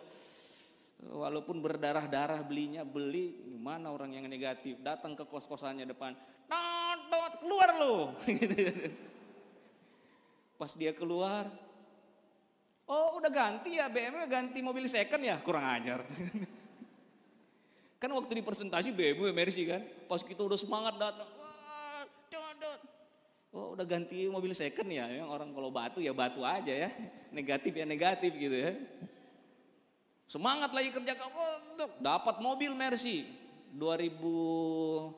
walaupun berdarah-darah belinya beli gimana orang yang negatif datang ke kos-kosannya depan not nah, keluar lo pas dia keluar oh udah ganti ya BMW ganti mobil second ya kurang ajar kan waktu di presentasi BMW Mercy kan pas kita udah semangat datang wah oh udah ganti mobil second ya memang ya, orang kalau batu ya batu aja ya negatif ya negatif gitu ya Semangat lagi kerja untuk oh, dapat mobil Mercy 2016.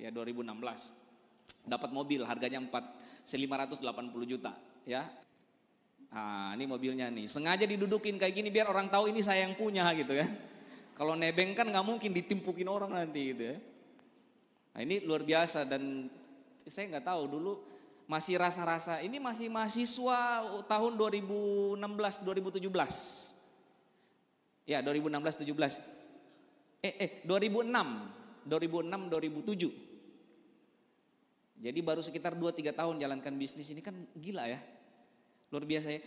Ya 2016. Dapat mobil harganya 4 580 juta ya. Nah, ini mobilnya nih. Sengaja didudukin kayak gini biar orang tahu ini saya yang punya gitu kan. Kalau nebeng kan nggak mungkin ditimpukin orang nanti gitu ya. Nah, ini luar biasa dan saya nggak tahu dulu masih rasa-rasa, ini masih mahasiswa tahun 2016 2017. Ya, 2016 17. Eh eh 2006, 2006 2007. Jadi baru sekitar 2 3 tahun jalankan bisnis ini kan gila ya. Luar biasa ya.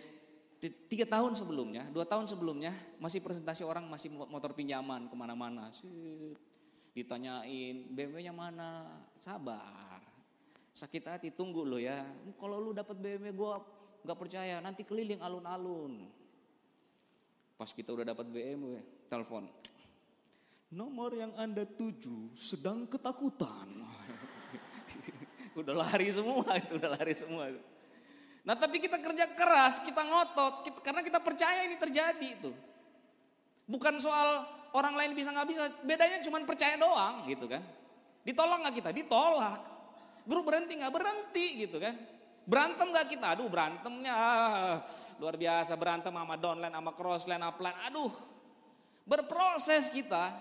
Tiga tahun sebelumnya, dua tahun sebelumnya masih presentasi orang masih motor pinjaman kemana-mana. Ditanyain BMW-nya mana? Sabar sakit hati tunggu lo ya. Kalau lu dapat BMW gue nggak percaya, nanti keliling alun-alun. Pas kita udah dapat BMW, telepon. Nomor yang Anda tuju sedang ketakutan. udah lari semua itu, udah lari semua Nah tapi kita kerja keras, kita ngotot, kita, karena kita percaya ini terjadi itu. Bukan soal orang lain bisa nggak bisa, bedanya cuma percaya doang gitu kan. Ditolak nggak kita? Ditolak. Guru berhenti nggak berhenti gitu kan. Berantem gak kita? Aduh berantemnya ah, luar biasa berantem sama downline sama crossline upline. Aduh berproses kita.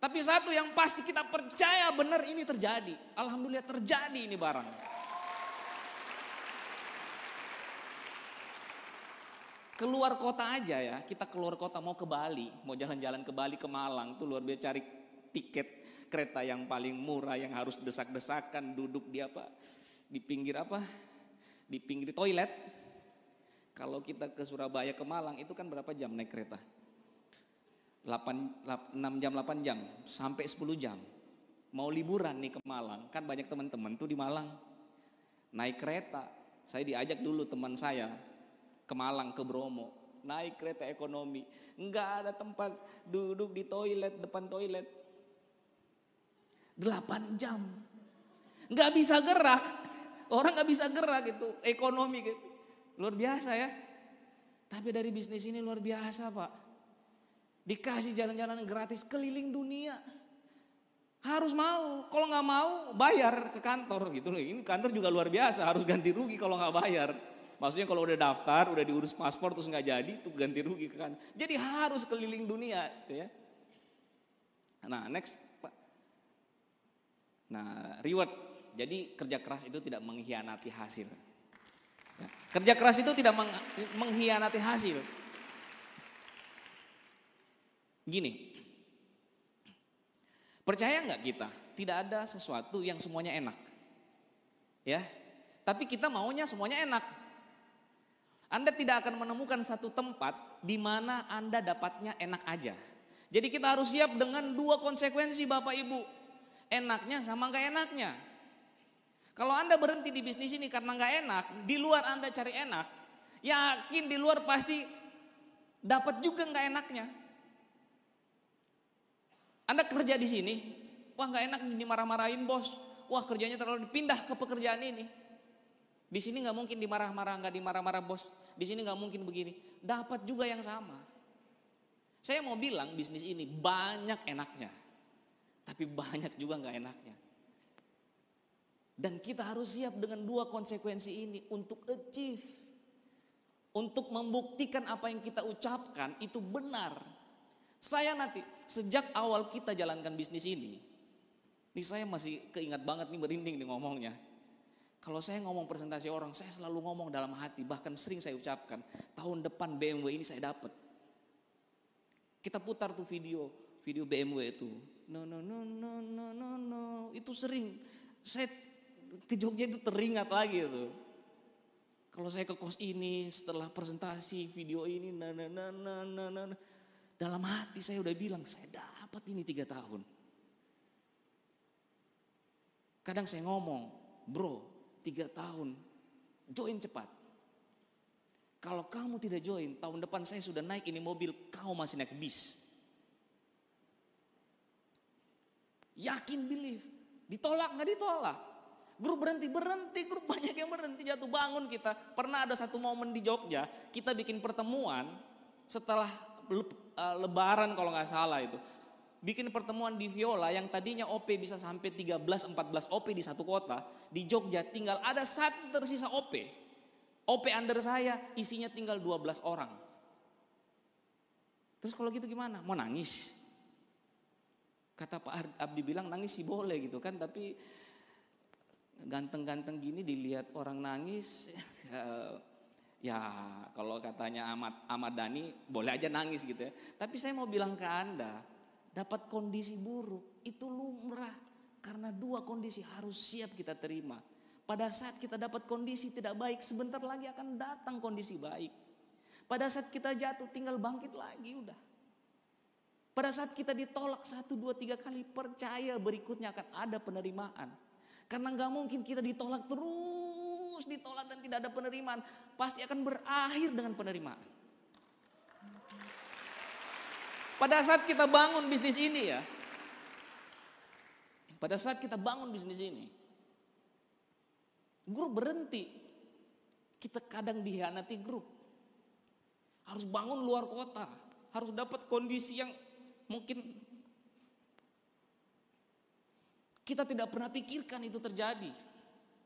Tapi satu yang pasti kita percaya benar ini terjadi. Alhamdulillah terjadi ini barang. Keluar kota aja ya, kita keluar kota mau ke Bali, mau jalan-jalan ke Bali ke Malang tuh luar biasa cari tiket kereta yang paling murah yang harus desak-desakan duduk di apa? Di pinggir apa? Di pinggir toilet. Kalau kita ke Surabaya ke Malang itu kan berapa jam naik kereta? 8, 6 jam 8 jam sampai 10 jam. Mau liburan nih ke Malang, kan banyak teman-teman tuh di Malang. Naik kereta, saya diajak dulu teman saya ke Malang ke Bromo naik kereta ekonomi. nggak ada tempat duduk di toilet, depan toilet. 8 jam. Nggak bisa gerak. Orang nggak bisa gerak gitu. Ekonomi gitu. Luar biasa ya. Tapi dari bisnis ini luar biasa pak. Dikasih jalan-jalan gratis keliling dunia. Harus mau. Kalau nggak mau bayar ke kantor gitu loh. Ini kantor juga luar biasa. Harus ganti rugi kalau nggak bayar. Maksudnya kalau udah daftar, udah diurus paspor terus nggak jadi, tuh ganti rugi ke kantor. Jadi harus keliling dunia, gitu ya. Nah, next. Nah, reward. Jadi kerja keras itu tidak mengkhianati hasil. Ya. Kerja keras itu tidak meng mengkhianati hasil. Gini, percaya nggak kita? Tidak ada sesuatu yang semuanya enak. Ya, tapi kita maunya semuanya enak. Anda tidak akan menemukan satu tempat di mana Anda dapatnya enak aja. Jadi kita harus siap dengan dua konsekuensi Bapak Ibu enaknya sama nggak enaknya. Kalau Anda berhenti di bisnis ini karena nggak enak, di luar Anda cari enak, yakin di luar pasti dapat juga nggak enaknya. Anda kerja di sini, wah nggak enak marah marahin bos, wah kerjanya terlalu dipindah ke pekerjaan ini. Di sini nggak mungkin dimarah-marah, nggak dimarah-marah bos. Di sini nggak mungkin begini. Dapat juga yang sama. Saya mau bilang bisnis ini banyak enaknya. Tapi banyak juga nggak enaknya. Dan kita harus siap dengan dua konsekuensi ini untuk achieve. Untuk membuktikan apa yang kita ucapkan itu benar. Saya nanti sejak awal kita jalankan bisnis ini, ini saya masih keingat banget nih merinding nih ngomongnya. Kalau saya ngomong presentasi orang, saya selalu ngomong dalam hati, bahkan sering saya ucapkan, tahun depan BMW ini saya dapat. Kita putar tuh video, video BMW itu, no no no no no no no itu sering saya ke Jogja itu teringat lagi itu kalau saya ke kos ini setelah presentasi video ini na na na na na, na. dalam hati saya udah bilang saya dapat ini tiga tahun kadang saya ngomong bro tiga tahun join cepat kalau kamu tidak join tahun depan saya sudah naik ini mobil kau masih naik bis Yakin belief. Ditolak nggak ditolak. Grup berhenti berhenti, grup banyak yang berhenti jatuh bangun kita. Pernah ada satu momen di Jogja, kita bikin pertemuan setelah eh, lebaran kalau nggak salah itu. Bikin pertemuan di Viola yang tadinya OP bisa sampai 13-14 OP di satu kota. Di Jogja tinggal ada satu tersisa OP. OP under saya isinya tinggal 12 orang. Terus kalau gitu gimana? Mau nangis? Kata Pak Abdi bilang nangis sih boleh gitu kan, tapi ganteng-ganteng gini dilihat orang nangis, ya kalau katanya Ahmad, Ahmad Dhani boleh aja nangis gitu ya. Tapi saya mau bilang ke Anda, dapat kondisi buruk itu lumrah karena dua kondisi harus siap kita terima. Pada saat kita dapat kondisi tidak baik, sebentar lagi akan datang kondisi baik. Pada saat kita jatuh tinggal bangkit lagi udah. Pada saat kita ditolak satu, dua, tiga kali percaya berikutnya akan ada penerimaan. Karena nggak mungkin kita ditolak terus, ditolak dan tidak ada penerimaan. Pasti akan berakhir dengan penerimaan. Pada saat kita bangun bisnis ini ya, pada saat kita bangun bisnis ini, grup berhenti. Kita kadang dihianati grup. Harus bangun luar kota, harus dapat kondisi yang mungkin kita tidak pernah pikirkan itu terjadi.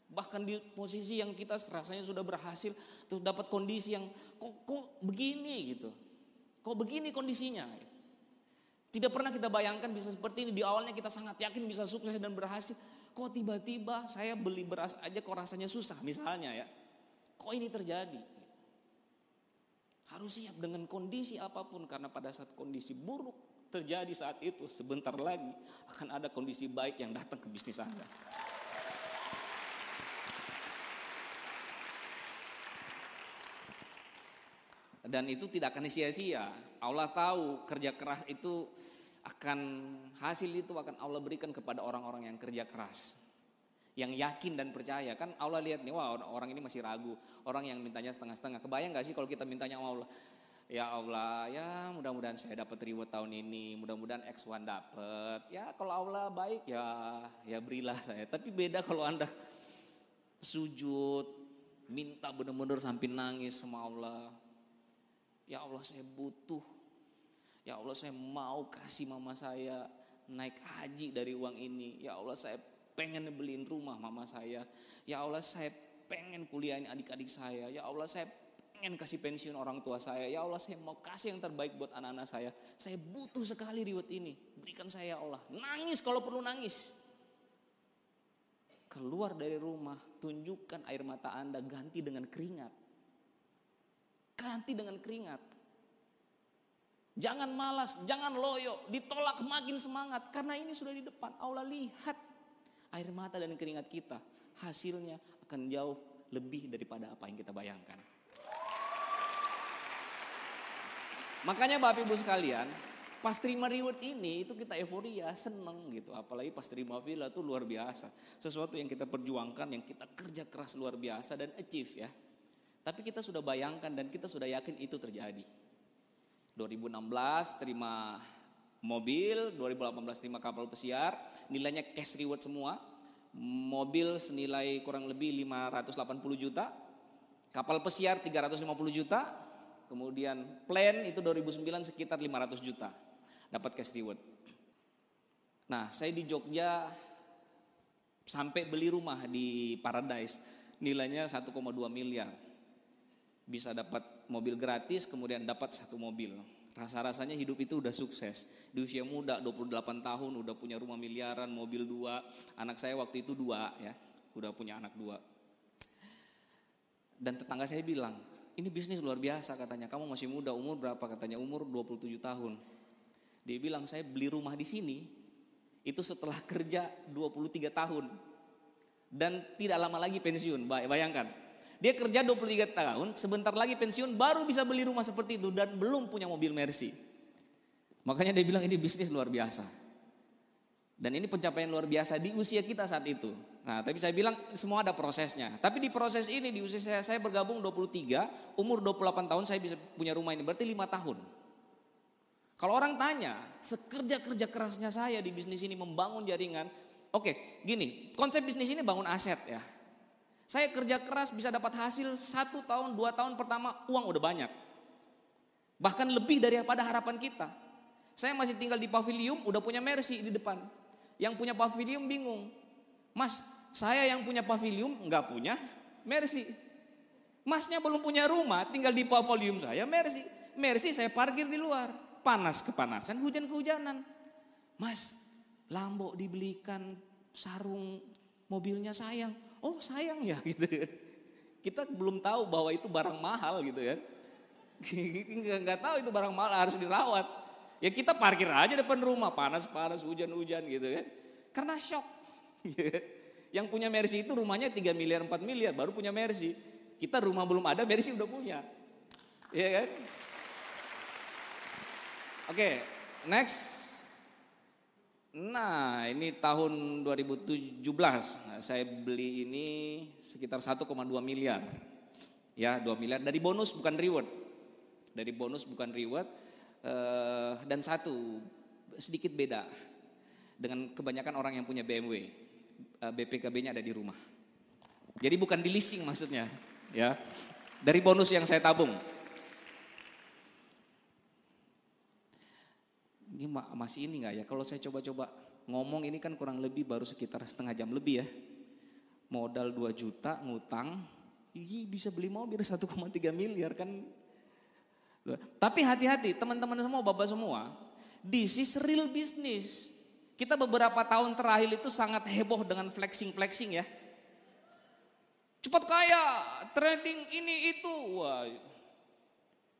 Bahkan di posisi yang kita rasanya sudah berhasil, terus dapat kondisi yang kok, kok begini gitu. Kok begini kondisinya? Gitu. Tidak pernah kita bayangkan bisa seperti ini. Di awalnya kita sangat yakin bisa sukses dan berhasil. Kok tiba-tiba saya beli beras aja kok rasanya susah misalnya ya. Kok ini terjadi? Harus siap dengan kondisi apapun karena pada saat kondisi buruk terjadi saat itu, sebentar lagi akan ada kondisi baik yang datang ke bisnis Anda. Dan itu tidak akan sia-sia. Allah tahu kerja keras itu akan hasil itu akan Allah berikan kepada orang-orang yang kerja keras yang yakin dan percaya kan Allah lihat nih wah orang, ini masih ragu orang yang mintanya setengah-setengah kebayang gak sih kalau kita mintanya sama Allah Ya Allah, ya mudah-mudahan saya dapat reward tahun ini, mudah-mudahan X1 dapat. Ya kalau Allah baik ya ya berilah saya. Tapi beda kalau Anda sujud, minta benar-benar sampai nangis sama Allah. Ya Allah saya butuh. Ya Allah saya mau kasih mama saya naik haji dari uang ini. Ya Allah saya pengen beliin rumah mama saya. Ya Allah saya pengen kuliahin adik-adik saya. Ya Allah saya pengen kasih pensiun orang tua saya. Ya Allah, saya mau kasih yang terbaik buat anak-anak saya. Saya butuh sekali reward ini. Berikan saya ya Allah. Nangis kalau perlu nangis. Keluar dari rumah, tunjukkan air mata Anda ganti dengan keringat. Ganti dengan keringat. Jangan malas, jangan loyo, ditolak makin semangat karena ini sudah di depan. Allah lihat air mata dan keringat kita. Hasilnya akan jauh lebih daripada apa yang kita bayangkan. Makanya Bapak Ibu sekalian, pas terima reward ini itu kita euforia, seneng gitu. Apalagi pas terima villa itu luar biasa. Sesuatu yang kita perjuangkan, yang kita kerja keras luar biasa dan achieve ya. Tapi kita sudah bayangkan dan kita sudah yakin itu terjadi. 2016 terima mobil, 2018 terima kapal pesiar, nilainya cash reward semua. Mobil senilai kurang lebih 580 juta, kapal pesiar 350 juta, Kemudian plan itu 2009 sekitar 500 juta dapat cash reward. Nah, saya di Jogja sampai beli rumah di Paradise nilainya 1,2 miliar. Bisa dapat mobil gratis, kemudian dapat satu mobil. Rasa-rasanya hidup itu udah sukses. Di usia muda 28 tahun udah punya rumah miliaran, mobil dua. Anak saya waktu itu dua ya, udah punya anak dua. Dan tetangga saya bilang, ini bisnis luar biasa katanya. Kamu masih muda, umur berapa katanya? Umur 27 tahun. Dia bilang, saya beli rumah di sini, itu setelah kerja 23 tahun. Dan tidak lama lagi pensiun, bayangkan. Dia kerja 23 tahun, sebentar lagi pensiun baru bisa beli rumah seperti itu dan belum punya mobil Mercy. Makanya dia bilang ini bisnis luar biasa. Dan ini pencapaian luar biasa di usia kita saat itu. Nah, tapi saya bilang semua ada prosesnya. Tapi di proses ini di usia saya, saya bergabung 23, umur 28 tahun saya bisa punya rumah ini, berarti lima tahun. Kalau orang tanya, sekerja-kerja kerasnya saya di bisnis ini membangun jaringan, oke, okay, gini, konsep bisnis ini bangun aset ya. Saya kerja keras bisa dapat hasil satu tahun, dua tahun pertama uang udah banyak. Bahkan lebih daripada harapan kita. Saya masih tinggal di pavilium, udah punya Mercy di depan. Yang punya pavilium bingung. Mas, saya yang punya pavilium nggak punya, mercy. Masnya belum punya rumah, tinggal di pavilium saya, mercy. Mercy saya parkir di luar. Panas kepanasan, hujan kehujanan. Mas, lambok dibelikan sarung mobilnya sayang. Oh sayang ya gitu. Kita belum tahu bahwa itu barang mahal gitu ya. Nggak tahu itu barang mahal harus dirawat. Ya kita parkir aja depan rumah panas-panas hujan-hujan gitu kan. Karena shock. Yang punya Mercy itu rumahnya 3 miliar, 4 miliar baru punya Mercy. Kita rumah belum ada, Mercy udah punya. Iya kan? Oke, okay, next. Nah, ini tahun 2017 nah, saya beli ini sekitar 1,2 miliar. Ya, 2 miliar dari bonus bukan reward. Dari bonus bukan reward uh, dan satu sedikit beda dengan kebanyakan orang yang punya BMW. Eh, BPKB-nya ada di rumah. Jadi bukan di leasing maksudnya, ya. Dari bonus yang saya tabung. Ini masih ini nggak ya? Kalau saya coba-coba ngomong ini kan kurang lebih baru sekitar setengah jam lebih ya. Modal 2 juta ngutang, ini bisa beli mobil 1,3 miliar kan. Tapi hati-hati teman-teman semua, bapak semua, this is real business. Kita beberapa tahun terakhir itu sangat heboh dengan flexing-flexing ya. Cepat kaya, trading ini itu. Wah,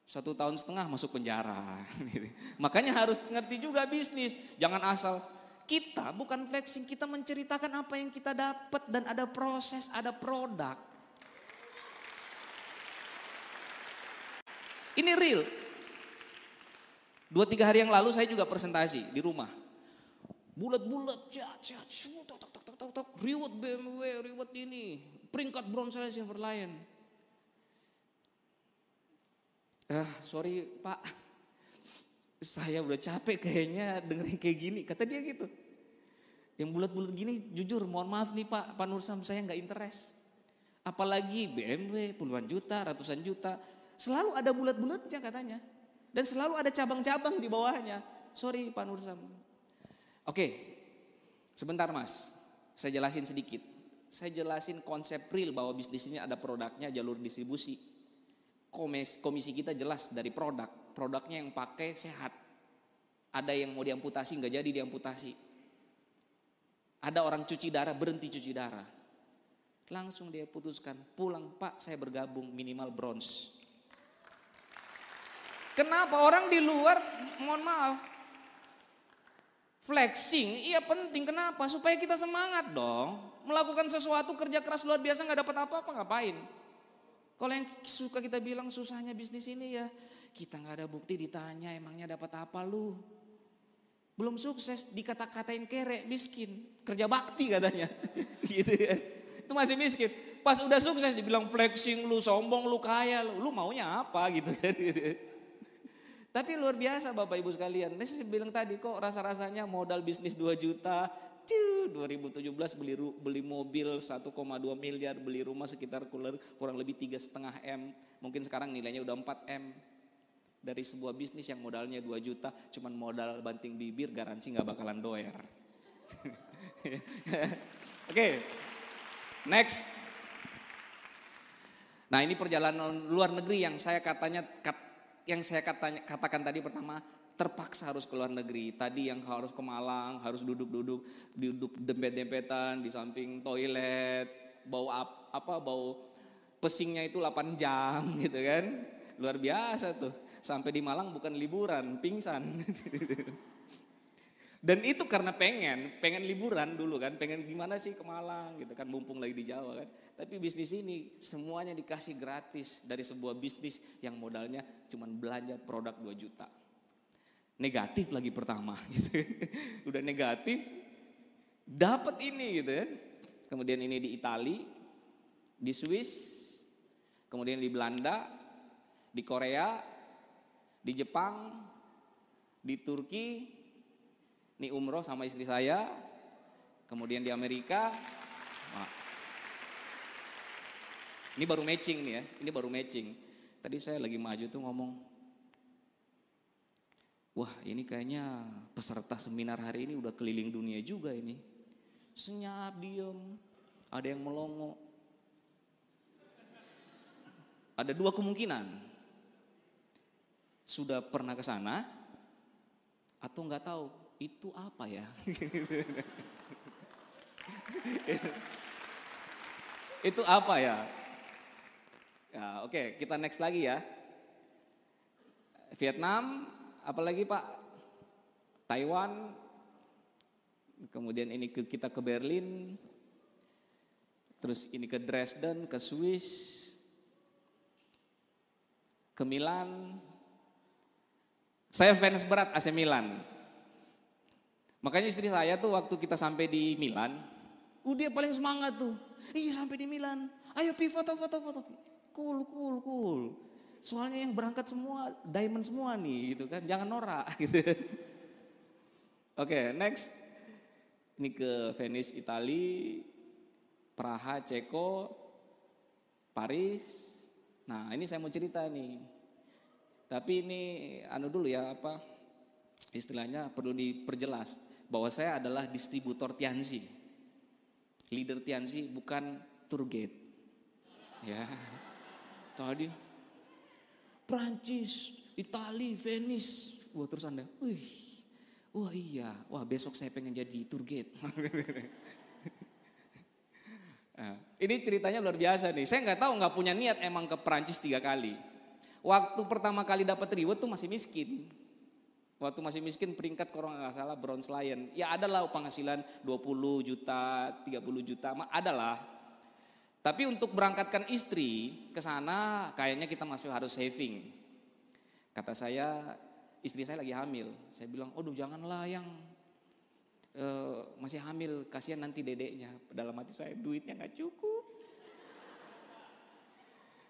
satu tahun setengah masuk penjara. Gitu. Makanya harus ngerti juga bisnis. Jangan asal kita bukan flexing, kita menceritakan apa yang kita dapat dan ada proses, ada produk. Ini real. Dua tiga hari yang lalu saya juga presentasi di rumah bulat-bulat, cat, cat, tok, tok, tok, tok, tok, reward BMW, reward ini, peringkat bronze Silver, Lion. Ah, sorry Pak, saya udah capek kayaknya dengerin kayak gini, kata dia gitu. Yang bulat-bulat gini, jujur, mohon maaf nih Pak, Pak Nursam saya nggak interest. Apalagi BMW puluhan juta, ratusan juta, selalu ada bulat-bulatnya katanya. Dan selalu ada cabang-cabang di bawahnya. Sorry Pak Nursam, Oke, sebentar mas, saya jelasin sedikit. Saya jelasin konsep real bahwa bisnis ini ada produknya, jalur distribusi. Komisi, komisi kita jelas dari produk, produknya yang pakai sehat. Ada yang mau diamputasi nggak jadi diamputasi. Ada orang cuci darah berhenti cuci darah. Langsung dia putuskan, pulang pak saya bergabung minimal bronze. Kenapa orang di luar, mohon maaf, Flexing, iya penting. Kenapa? Supaya kita semangat dong. Melakukan sesuatu kerja keras luar biasa nggak dapat apa-apa ngapain? Kalau yang suka kita bilang susahnya bisnis ini ya kita nggak ada bukti ditanya emangnya dapat apa lu? Belum sukses dikata-katain kere miskin kerja bakti katanya gitu ya. Itu masih miskin. Pas udah sukses dibilang flexing lu sombong lu kaya lu, lu maunya apa gitu kan? Gitu. Tapi luar biasa Bapak Ibu sekalian. Ini saya bilang tadi kok rasa-rasanya modal bisnis 2 juta, ciu, 2017 beli beli mobil 1,2 miliar, beli rumah sekitar kurang lebih 3,5 M. Mungkin sekarang nilainya udah 4 M. Dari sebuah bisnis yang modalnya 2 juta, cuman modal banting bibir garansi nggak bakalan doer. Oke, okay. next. Nah ini perjalanan luar negeri yang saya katanya yang saya katanya, katakan tadi pertama terpaksa harus ke luar negeri. Tadi yang harus ke Malang, harus duduk-duduk, duduk dempet-dempetan di samping toilet, bau ap, apa bau pesingnya itu 8 jam gitu kan. Luar biasa tuh. Sampai di Malang bukan liburan, pingsan. Dan itu karena pengen, pengen liburan dulu kan, pengen gimana sih ke Malang gitu kan, mumpung lagi di Jawa kan. Tapi bisnis ini semuanya dikasih gratis dari sebuah bisnis yang modalnya cuman belanja produk 2 juta. Negatif lagi pertama gitu. Kan. Udah negatif, dapat ini gitu kan. Kemudian ini di Itali, di Swiss, kemudian di Belanda, di Korea, di Jepang, di Turki, ini umroh sama istri saya. Kemudian di Amerika. Nah. Ini baru matching nih ya. Ini baru matching. Tadi saya lagi maju tuh ngomong. Wah ini kayaknya peserta seminar hari ini udah keliling dunia juga ini. Senyap, diem. Ada yang melongo. Ada dua kemungkinan sudah pernah ke sana atau nggak tahu itu apa ya? itu apa ya? ya Oke, okay, kita next lagi ya. Vietnam, apalagi Pak? Taiwan, kemudian ini ke, kita ke Berlin, terus ini ke Dresden, ke Swiss, ke Milan. Saya fans berat AC Milan. Makanya istri saya tuh waktu kita sampai di Milan, uh dia paling semangat tuh. Iya sampai di Milan, ayo pi foto foto foto. Cool cool cool. Soalnya yang berangkat semua diamond semua nih gitu kan, jangan norak gitu. Oke, okay, next. Ini ke Venice, Itali, Praha, Ceko, Paris. Nah, ini saya mau cerita nih. Tapi ini anu dulu ya apa? Istilahnya perlu diperjelas bahwa saya adalah distributor Tianzi, Leader Tianzi bukan tour guide. Ya. Tadi Prancis, Itali, Venice. Wah terus Anda, wih, wah iya, wah besok saya pengen jadi tour guide. nah, ini ceritanya luar biasa nih. Saya nggak tahu nggak punya niat emang ke Prancis tiga kali. Waktu pertama kali dapat reward tuh masih miskin Waktu masih miskin peringkat kalau nggak salah Bronze Lion. Ya adalah penghasilan 20 juta, 30 juta, mah adalah. Tapi untuk berangkatkan istri ke sana kayaknya kita masih harus saving. Kata saya istri saya lagi hamil. Saya bilang, "Aduh, janganlah yang e, masih hamil, kasihan nanti dedeknya." Dalam hati saya duitnya nggak cukup.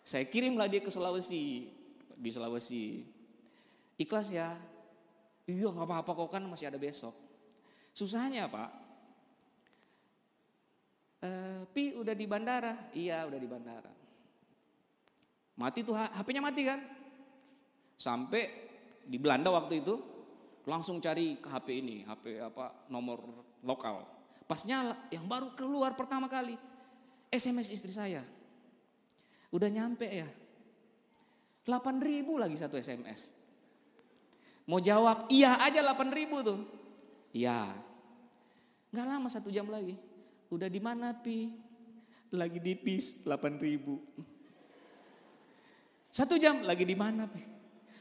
saya kirimlah dia ke Sulawesi, di Sulawesi. Ikhlas ya, Iya nggak apa-apa kok kan masih ada besok. Susahnya pak. E, Pi udah di bandara. Iya udah di bandara. Mati tuh HP-nya mati kan. Sampai di Belanda waktu itu langsung cari ke HP ini, HP apa nomor lokal. Pas nyala yang baru keluar pertama kali SMS istri saya. Udah nyampe ya. 8000 lagi satu SMS. Mau jawab, iya aja 8 ribu tuh. Iya. Gak lama satu jam lagi. Udah di mana Pi? Lagi di PIS 8 ribu. Satu jam lagi di mana Pi?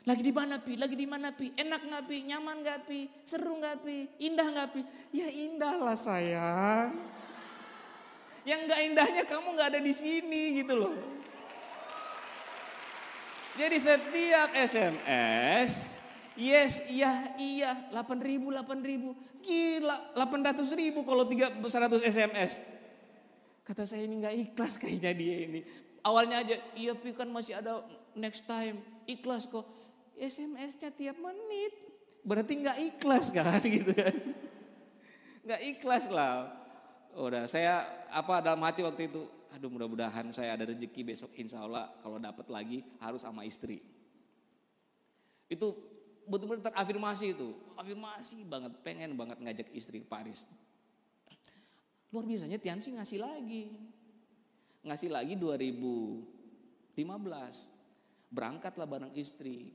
Lagi di mana Pi? Lagi di mana Pi? Enak gak Pi? Nyaman gak Pi? Seru gak Pi? Indah gak Pi? Ya indah lah sayang. Yang gak indahnya kamu gak ada di sini gitu loh. Jadi setiap SMS Yes, iya, iya, 8 ribu, 8 ribu. Gila, 800 ribu kalau 300 SMS. Kata saya ini gak ikhlas kayaknya dia ini. Awalnya aja, iya Pi kan masih ada next time. Ikhlas kok. SMS-nya tiap menit. Berarti gak ikhlas kan gitu kan. Gak ikhlas lah. Udah, saya apa dalam hati waktu itu. Aduh mudah-mudahan saya ada rezeki besok insya Allah. Kalau dapat lagi harus sama istri. Itu betul-betul terafirmasi itu. Afirmasi banget, pengen banget ngajak istri ke Paris. Luar biasanya Tiansi ngasih lagi. Ngasih lagi 2015. Berangkatlah bareng istri.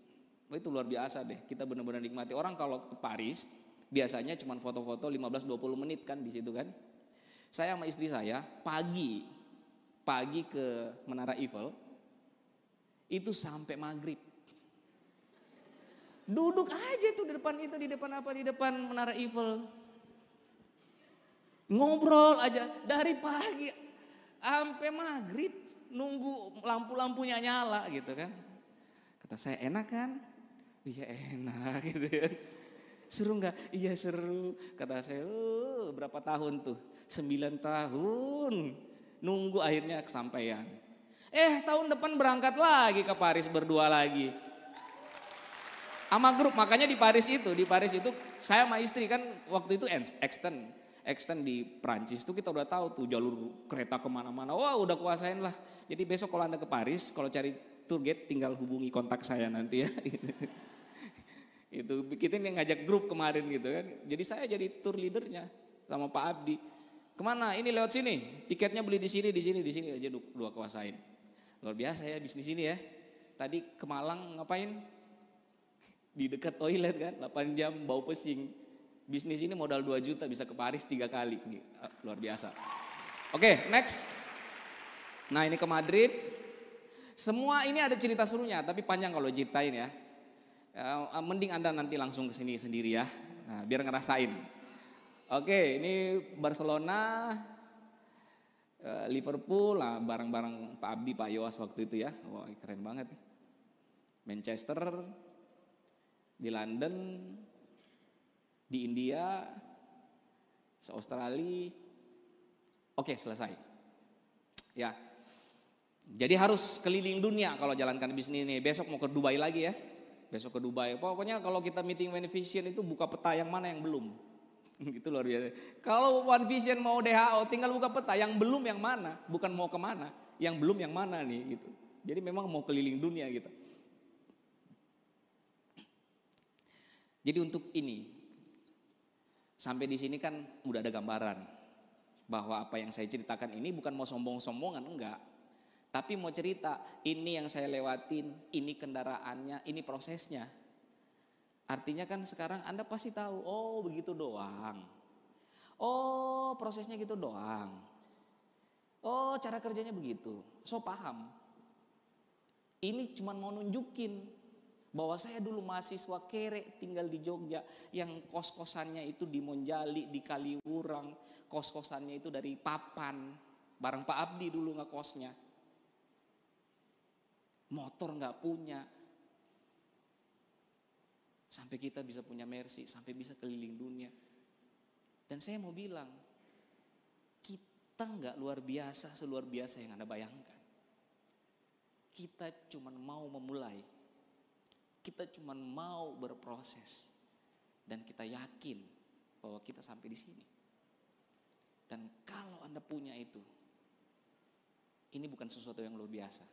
Wah, itu luar biasa deh, kita benar-benar nikmati. Orang kalau ke Paris, biasanya cuma foto-foto 15-20 menit kan di situ kan. Saya sama istri saya pagi, pagi ke Menara Eiffel, itu sampai maghrib Duduk aja tuh di depan itu, di depan apa, di depan menara Eiffel. Ngobrol aja dari pagi sampai maghrib nunggu lampu-lampunya nyala gitu kan. Kata saya enak kan? Iya enak gitu ya Seru nggak? Iya seru. Kata saya, oh, berapa tahun tuh? Sembilan tahun. Nunggu akhirnya kesampaian. Eh tahun depan berangkat lagi ke Paris berdua lagi. Sama grup, makanya di Paris itu, di Paris itu saya sama istri kan waktu itu extend. Extend di Prancis itu kita udah tahu tuh jalur kereta kemana-mana. Wah udah kuasain lah. Jadi besok kalau Anda ke Paris, kalau cari tour guide tinggal hubungi kontak saya nanti ya. itu kita yang ngajak grup kemarin gitu kan. Jadi saya jadi tour leadernya sama Pak Abdi. Kemana? Ini lewat sini. Tiketnya beli di sini, di sini, di sini aja dua kuasain. Luar biasa ya bisnis ini ya. Tadi ke Malang ngapain? di dekat toilet kan 8 jam bau pesing bisnis ini modal 2 juta bisa ke Paris tiga kali ini ah, luar biasa oke okay, next nah ini ke Madrid semua ini ada cerita serunya tapi panjang kalau ceritain ya eh, ah, mending anda nanti langsung ke sini sendiri ya nah, biar ngerasain oke okay, ini Barcelona eh, Liverpool lah barang-barang Pak Abdi Pak Yowas waktu itu ya wah keren banget Manchester di London, di India, se Australia. Oke, selesai. Ya. Jadi harus keliling dunia kalau jalankan bisnis ini. Besok mau ke Dubai lagi ya. Besok ke Dubai. Pokoknya kalau kita meeting One Vision itu buka peta yang mana yang belum. gitu luar biasa. Kalau One Vision mau DHO tinggal buka peta yang belum yang mana, bukan mau kemana, yang belum yang mana nih gitu. Jadi memang mau keliling dunia gitu. Jadi untuk ini, sampai di sini kan udah ada gambaran bahwa apa yang saya ceritakan ini bukan mau sombong-sombongan, enggak. Tapi mau cerita, ini yang saya lewatin, ini kendaraannya, ini prosesnya. Artinya kan sekarang Anda pasti tahu, oh begitu doang. Oh prosesnya gitu doang. Oh cara kerjanya begitu. So paham. Ini cuma mau nunjukin bahwa saya dulu mahasiswa kere tinggal di Jogja yang kos-kosannya itu di Monjali, di Kaliwurang, kos-kosannya itu dari Papan. Bareng Pak Abdi dulu ngekosnya. Motor nggak punya. Sampai kita bisa punya mercy, sampai bisa keliling dunia. Dan saya mau bilang, kita nggak luar biasa seluar biasa yang Anda bayangkan. Kita cuma mau memulai kita cuma mau berproses dan kita yakin bahwa kita sampai di sini. Dan kalau Anda punya itu, ini bukan sesuatu yang luar biasa.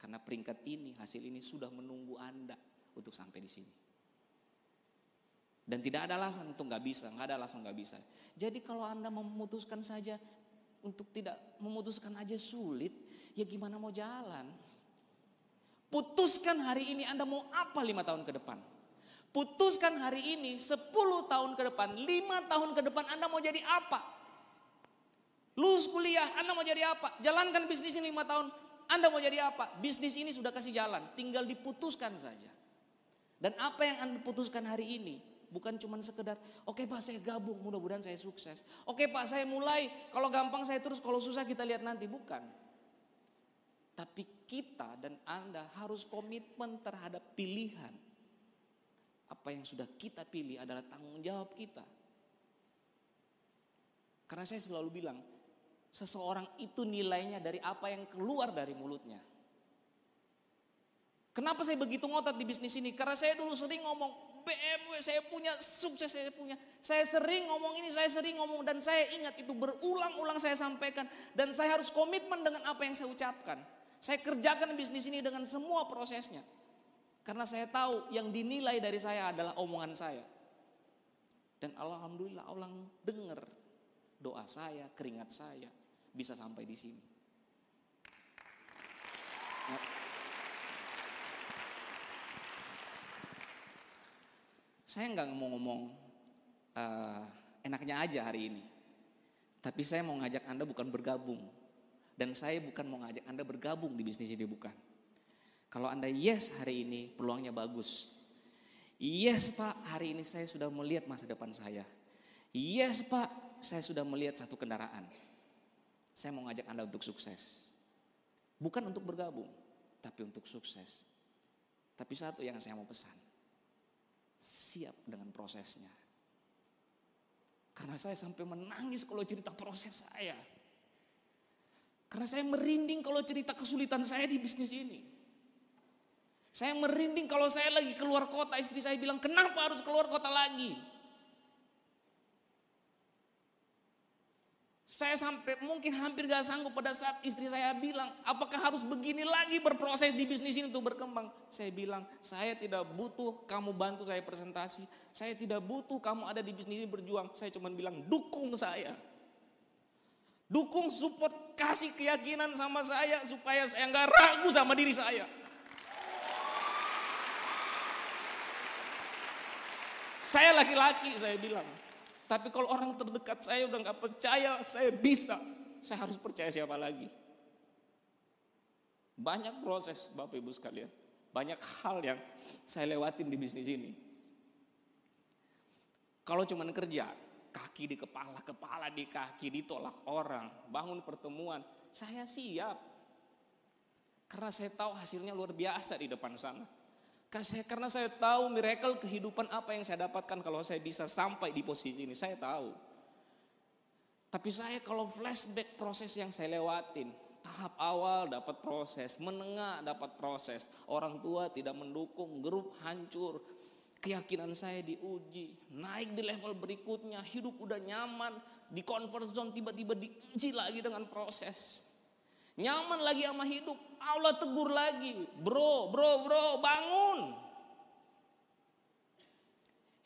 Karena peringkat ini, hasil ini sudah menunggu Anda untuk sampai di sini. Dan tidak ada alasan untuk nggak bisa, nggak ada alasan nggak bisa. Jadi kalau Anda memutuskan saja untuk tidak memutuskan aja sulit, ya gimana mau jalan? Putuskan hari ini Anda mau apa lima tahun ke depan. Putuskan hari ini sepuluh tahun ke depan, lima tahun ke depan Anda mau jadi apa? Lulus kuliah, Anda mau jadi apa? Jalankan bisnis ini lima tahun, Anda mau jadi apa? Bisnis ini sudah kasih jalan, tinggal diputuskan saja. Dan apa yang Anda putuskan hari ini, bukan cuma sekedar, oke okay, Pak saya gabung, mudah-mudahan saya sukses. Oke okay, Pak saya mulai, kalau gampang saya terus, kalau susah kita lihat nanti. Bukan. Tapi kita dan Anda harus komitmen terhadap pilihan. Apa yang sudah kita pilih adalah tanggung jawab kita. Karena saya selalu bilang, seseorang itu nilainya dari apa yang keluar dari mulutnya. Kenapa saya begitu ngotot di bisnis ini? Karena saya dulu sering ngomong BMW saya punya, sukses saya punya. Saya sering ngomong ini, saya sering ngomong dan saya ingat itu berulang-ulang saya sampaikan dan saya harus komitmen dengan apa yang saya ucapkan. Saya kerjakan bisnis ini dengan semua prosesnya. Karena saya tahu yang dinilai dari saya adalah omongan saya. Dan alhamdulillah Allah dengar doa saya, keringat saya bisa sampai di sini. Ya. Saya nggak mau ngomong uh, enaknya aja hari ini. Tapi saya mau ngajak Anda bukan bergabung, dan saya bukan mau ngajak Anda bergabung di bisnis ini, bukan. Kalau Anda yes hari ini, peluangnya bagus. Yes Pak, hari ini saya sudah melihat masa depan saya. Yes Pak, saya sudah melihat satu kendaraan. Saya mau ngajak Anda untuk sukses. Bukan untuk bergabung, tapi untuk sukses. Tapi satu yang saya mau pesan. Siap dengan prosesnya. Karena saya sampai menangis kalau cerita proses saya. Karena saya merinding kalau cerita kesulitan saya di bisnis ini. Saya merinding kalau saya lagi keluar kota, istri saya bilang, "Kenapa harus keluar kota lagi?" Saya sampai mungkin hampir gak sanggup pada saat istri saya bilang, "Apakah harus begini lagi berproses di bisnis ini untuk berkembang?" Saya bilang, "Saya tidak butuh kamu bantu saya presentasi. Saya tidak butuh kamu ada di bisnis ini berjuang. Saya cuma bilang, "Dukung saya." Dukung, support, kasih keyakinan sama saya supaya saya nggak ragu sama diri saya. Saya laki-laki, saya bilang. Tapi kalau orang terdekat saya udah nggak percaya, saya bisa. Saya harus percaya siapa lagi? Banyak proses Bapak Ibu sekalian. Banyak hal yang saya lewatin di bisnis ini. Kalau cuman kerja, kaki di kepala, kepala di kaki, ditolak orang, bangun pertemuan. Saya siap. Karena saya tahu hasilnya luar biasa di depan sana. Karena saya tahu miracle kehidupan apa yang saya dapatkan kalau saya bisa sampai di posisi ini, saya tahu. Tapi saya kalau flashback proses yang saya lewatin, tahap awal dapat proses, menengah dapat proses, orang tua tidak mendukung, grup hancur, keyakinan saya diuji, naik di level berikutnya, hidup udah nyaman, di comfort zone tiba-tiba diuji lagi dengan proses. Nyaman lagi sama hidup, Allah tegur lagi, bro, bro, bro, bangun.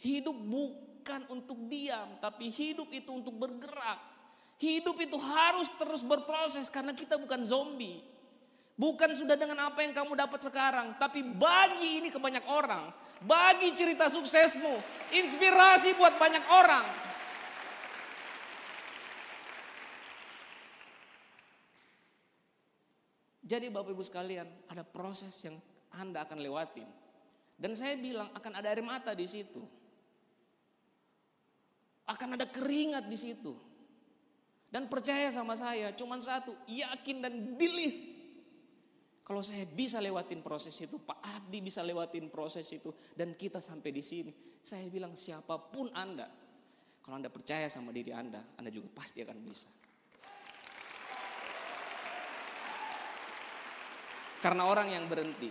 Hidup bukan untuk diam, tapi hidup itu untuk bergerak. Hidup itu harus terus berproses karena kita bukan zombie. Bukan sudah dengan apa yang kamu dapat sekarang, tapi bagi ini ke banyak orang. Bagi cerita suksesmu, inspirasi buat banyak orang. Jadi Bapak Ibu sekalian, ada proses yang Anda akan lewatin. Dan saya bilang akan ada air mata di situ. Akan ada keringat di situ. Dan percaya sama saya, cuman satu, yakin dan believe kalau saya bisa lewatin proses itu, Pak Abdi bisa lewatin proses itu, dan kita sampai di sini. Saya bilang siapapun Anda, kalau Anda percaya sama diri Anda, Anda juga pasti akan bisa. Karena orang yang berhenti,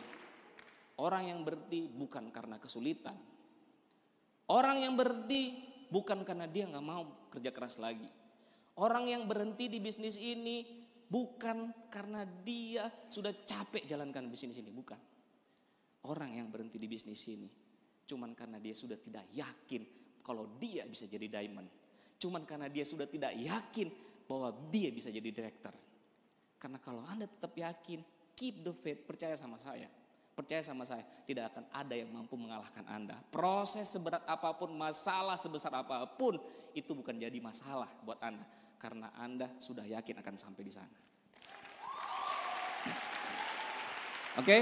orang yang berhenti bukan karena kesulitan. Orang yang berhenti bukan karena dia nggak mau kerja keras lagi. Orang yang berhenti di bisnis ini bukan karena dia sudah capek jalankan bisnis ini, bukan. Orang yang berhenti di bisnis ini cuman karena dia sudah tidak yakin kalau dia bisa jadi diamond. Cuman karena dia sudah tidak yakin bahwa dia bisa jadi director. Karena kalau Anda tetap yakin, keep the faith, percaya sama saya. Percaya sama saya, tidak akan ada yang mampu mengalahkan Anda. Proses seberat apapun, masalah sebesar apapun, itu bukan jadi masalah buat Anda karena Anda sudah yakin akan sampai di sana. Oke, okay,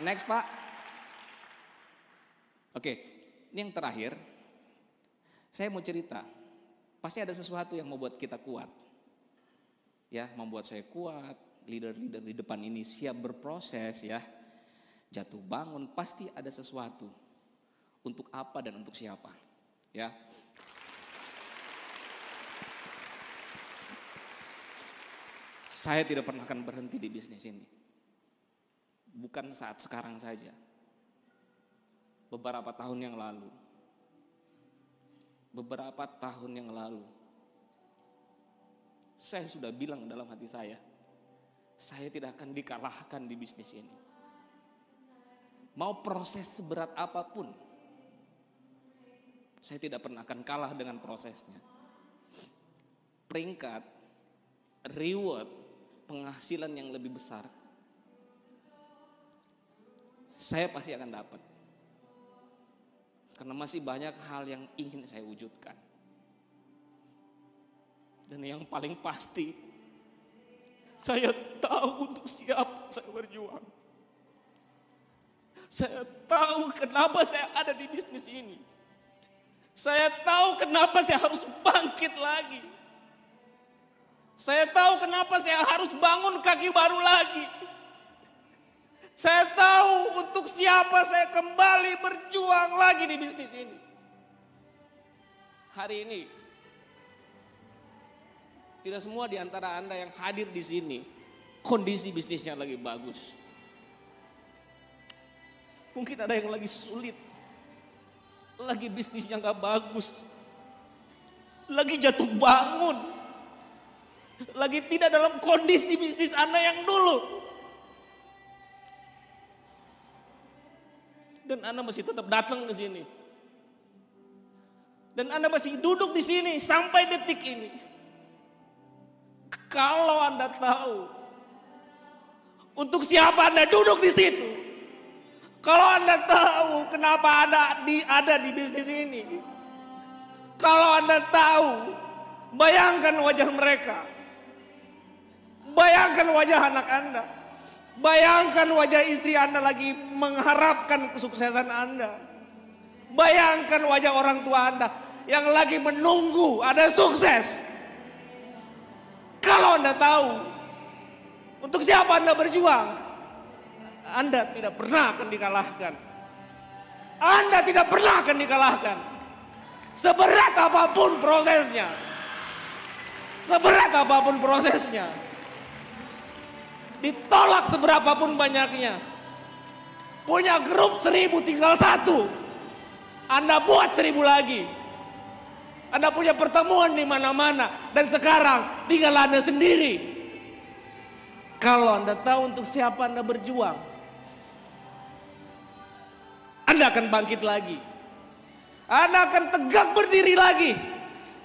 next Pak. Oke, okay, ini yang terakhir. Saya mau cerita, pasti ada sesuatu yang membuat kita kuat. Ya, membuat saya kuat, leader-leader di depan ini siap berproses ya. Jatuh bangun, pasti ada sesuatu. Untuk apa dan untuk siapa? Ya. Saya tidak pernah akan berhenti di bisnis ini. Bukan saat sekarang saja. Beberapa tahun yang lalu. Beberapa tahun yang lalu. Saya sudah bilang dalam hati saya, saya tidak akan dikalahkan di bisnis ini. Mau proses seberat apapun, saya tidak pernah akan kalah dengan prosesnya. Peringkat, reward, penghasilan yang lebih besar, saya pasti akan dapat. Karena masih banyak hal yang ingin saya wujudkan. Dan yang paling pasti, saya tahu untuk siapa saya berjuang. Saya tahu kenapa saya ada di bisnis ini. Saya tahu kenapa saya harus bangkit lagi. Saya tahu kenapa saya harus bangun kaki baru lagi. Saya tahu untuk siapa saya kembali berjuang lagi di bisnis ini. Hari ini, tidak semua di antara Anda yang hadir di sini, kondisi bisnisnya lagi bagus. Mungkin ada yang lagi sulit, lagi bisnisnya nggak bagus, lagi jatuh bangun lagi tidak dalam kondisi bisnis Anda yang dulu. Dan Anda masih tetap datang ke sini. Dan Anda masih duduk di sini sampai detik ini. Kalau Anda tahu untuk siapa Anda duduk di situ. Kalau Anda tahu kenapa Anda di, ada di bisnis ini. Kalau Anda tahu, bayangkan wajah mereka Bayangkan wajah anak Anda. Bayangkan wajah istri Anda lagi mengharapkan kesuksesan Anda. Bayangkan wajah orang tua Anda yang lagi menunggu ada sukses. Kalau Anda tahu untuk siapa Anda berjuang, Anda tidak pernah akan dikalahkan. Anda tidak pernah akan dikalahkan. Seberat apapun prosesnya. Seberat apapun prosesnya ditolak seberapa pun banyaknya. Punya grup seribu tinggal satu, Anda buat seribu lagi. Anda punya pertemuan di mana-mana dan sekarang tinggal Anda sendiri. Kalau Anda tahu untuk siapa Anda berjuang, Anda akan bangkit lagi. Anda akan tegak berdiri lagi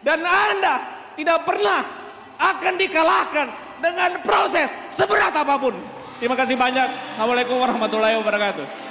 dan Anda tidak pernah akan dikalahkan dengan proses seberat apapun. Terima kasih banyak. Assalamualaikum warahmatullahi wabarakatuh.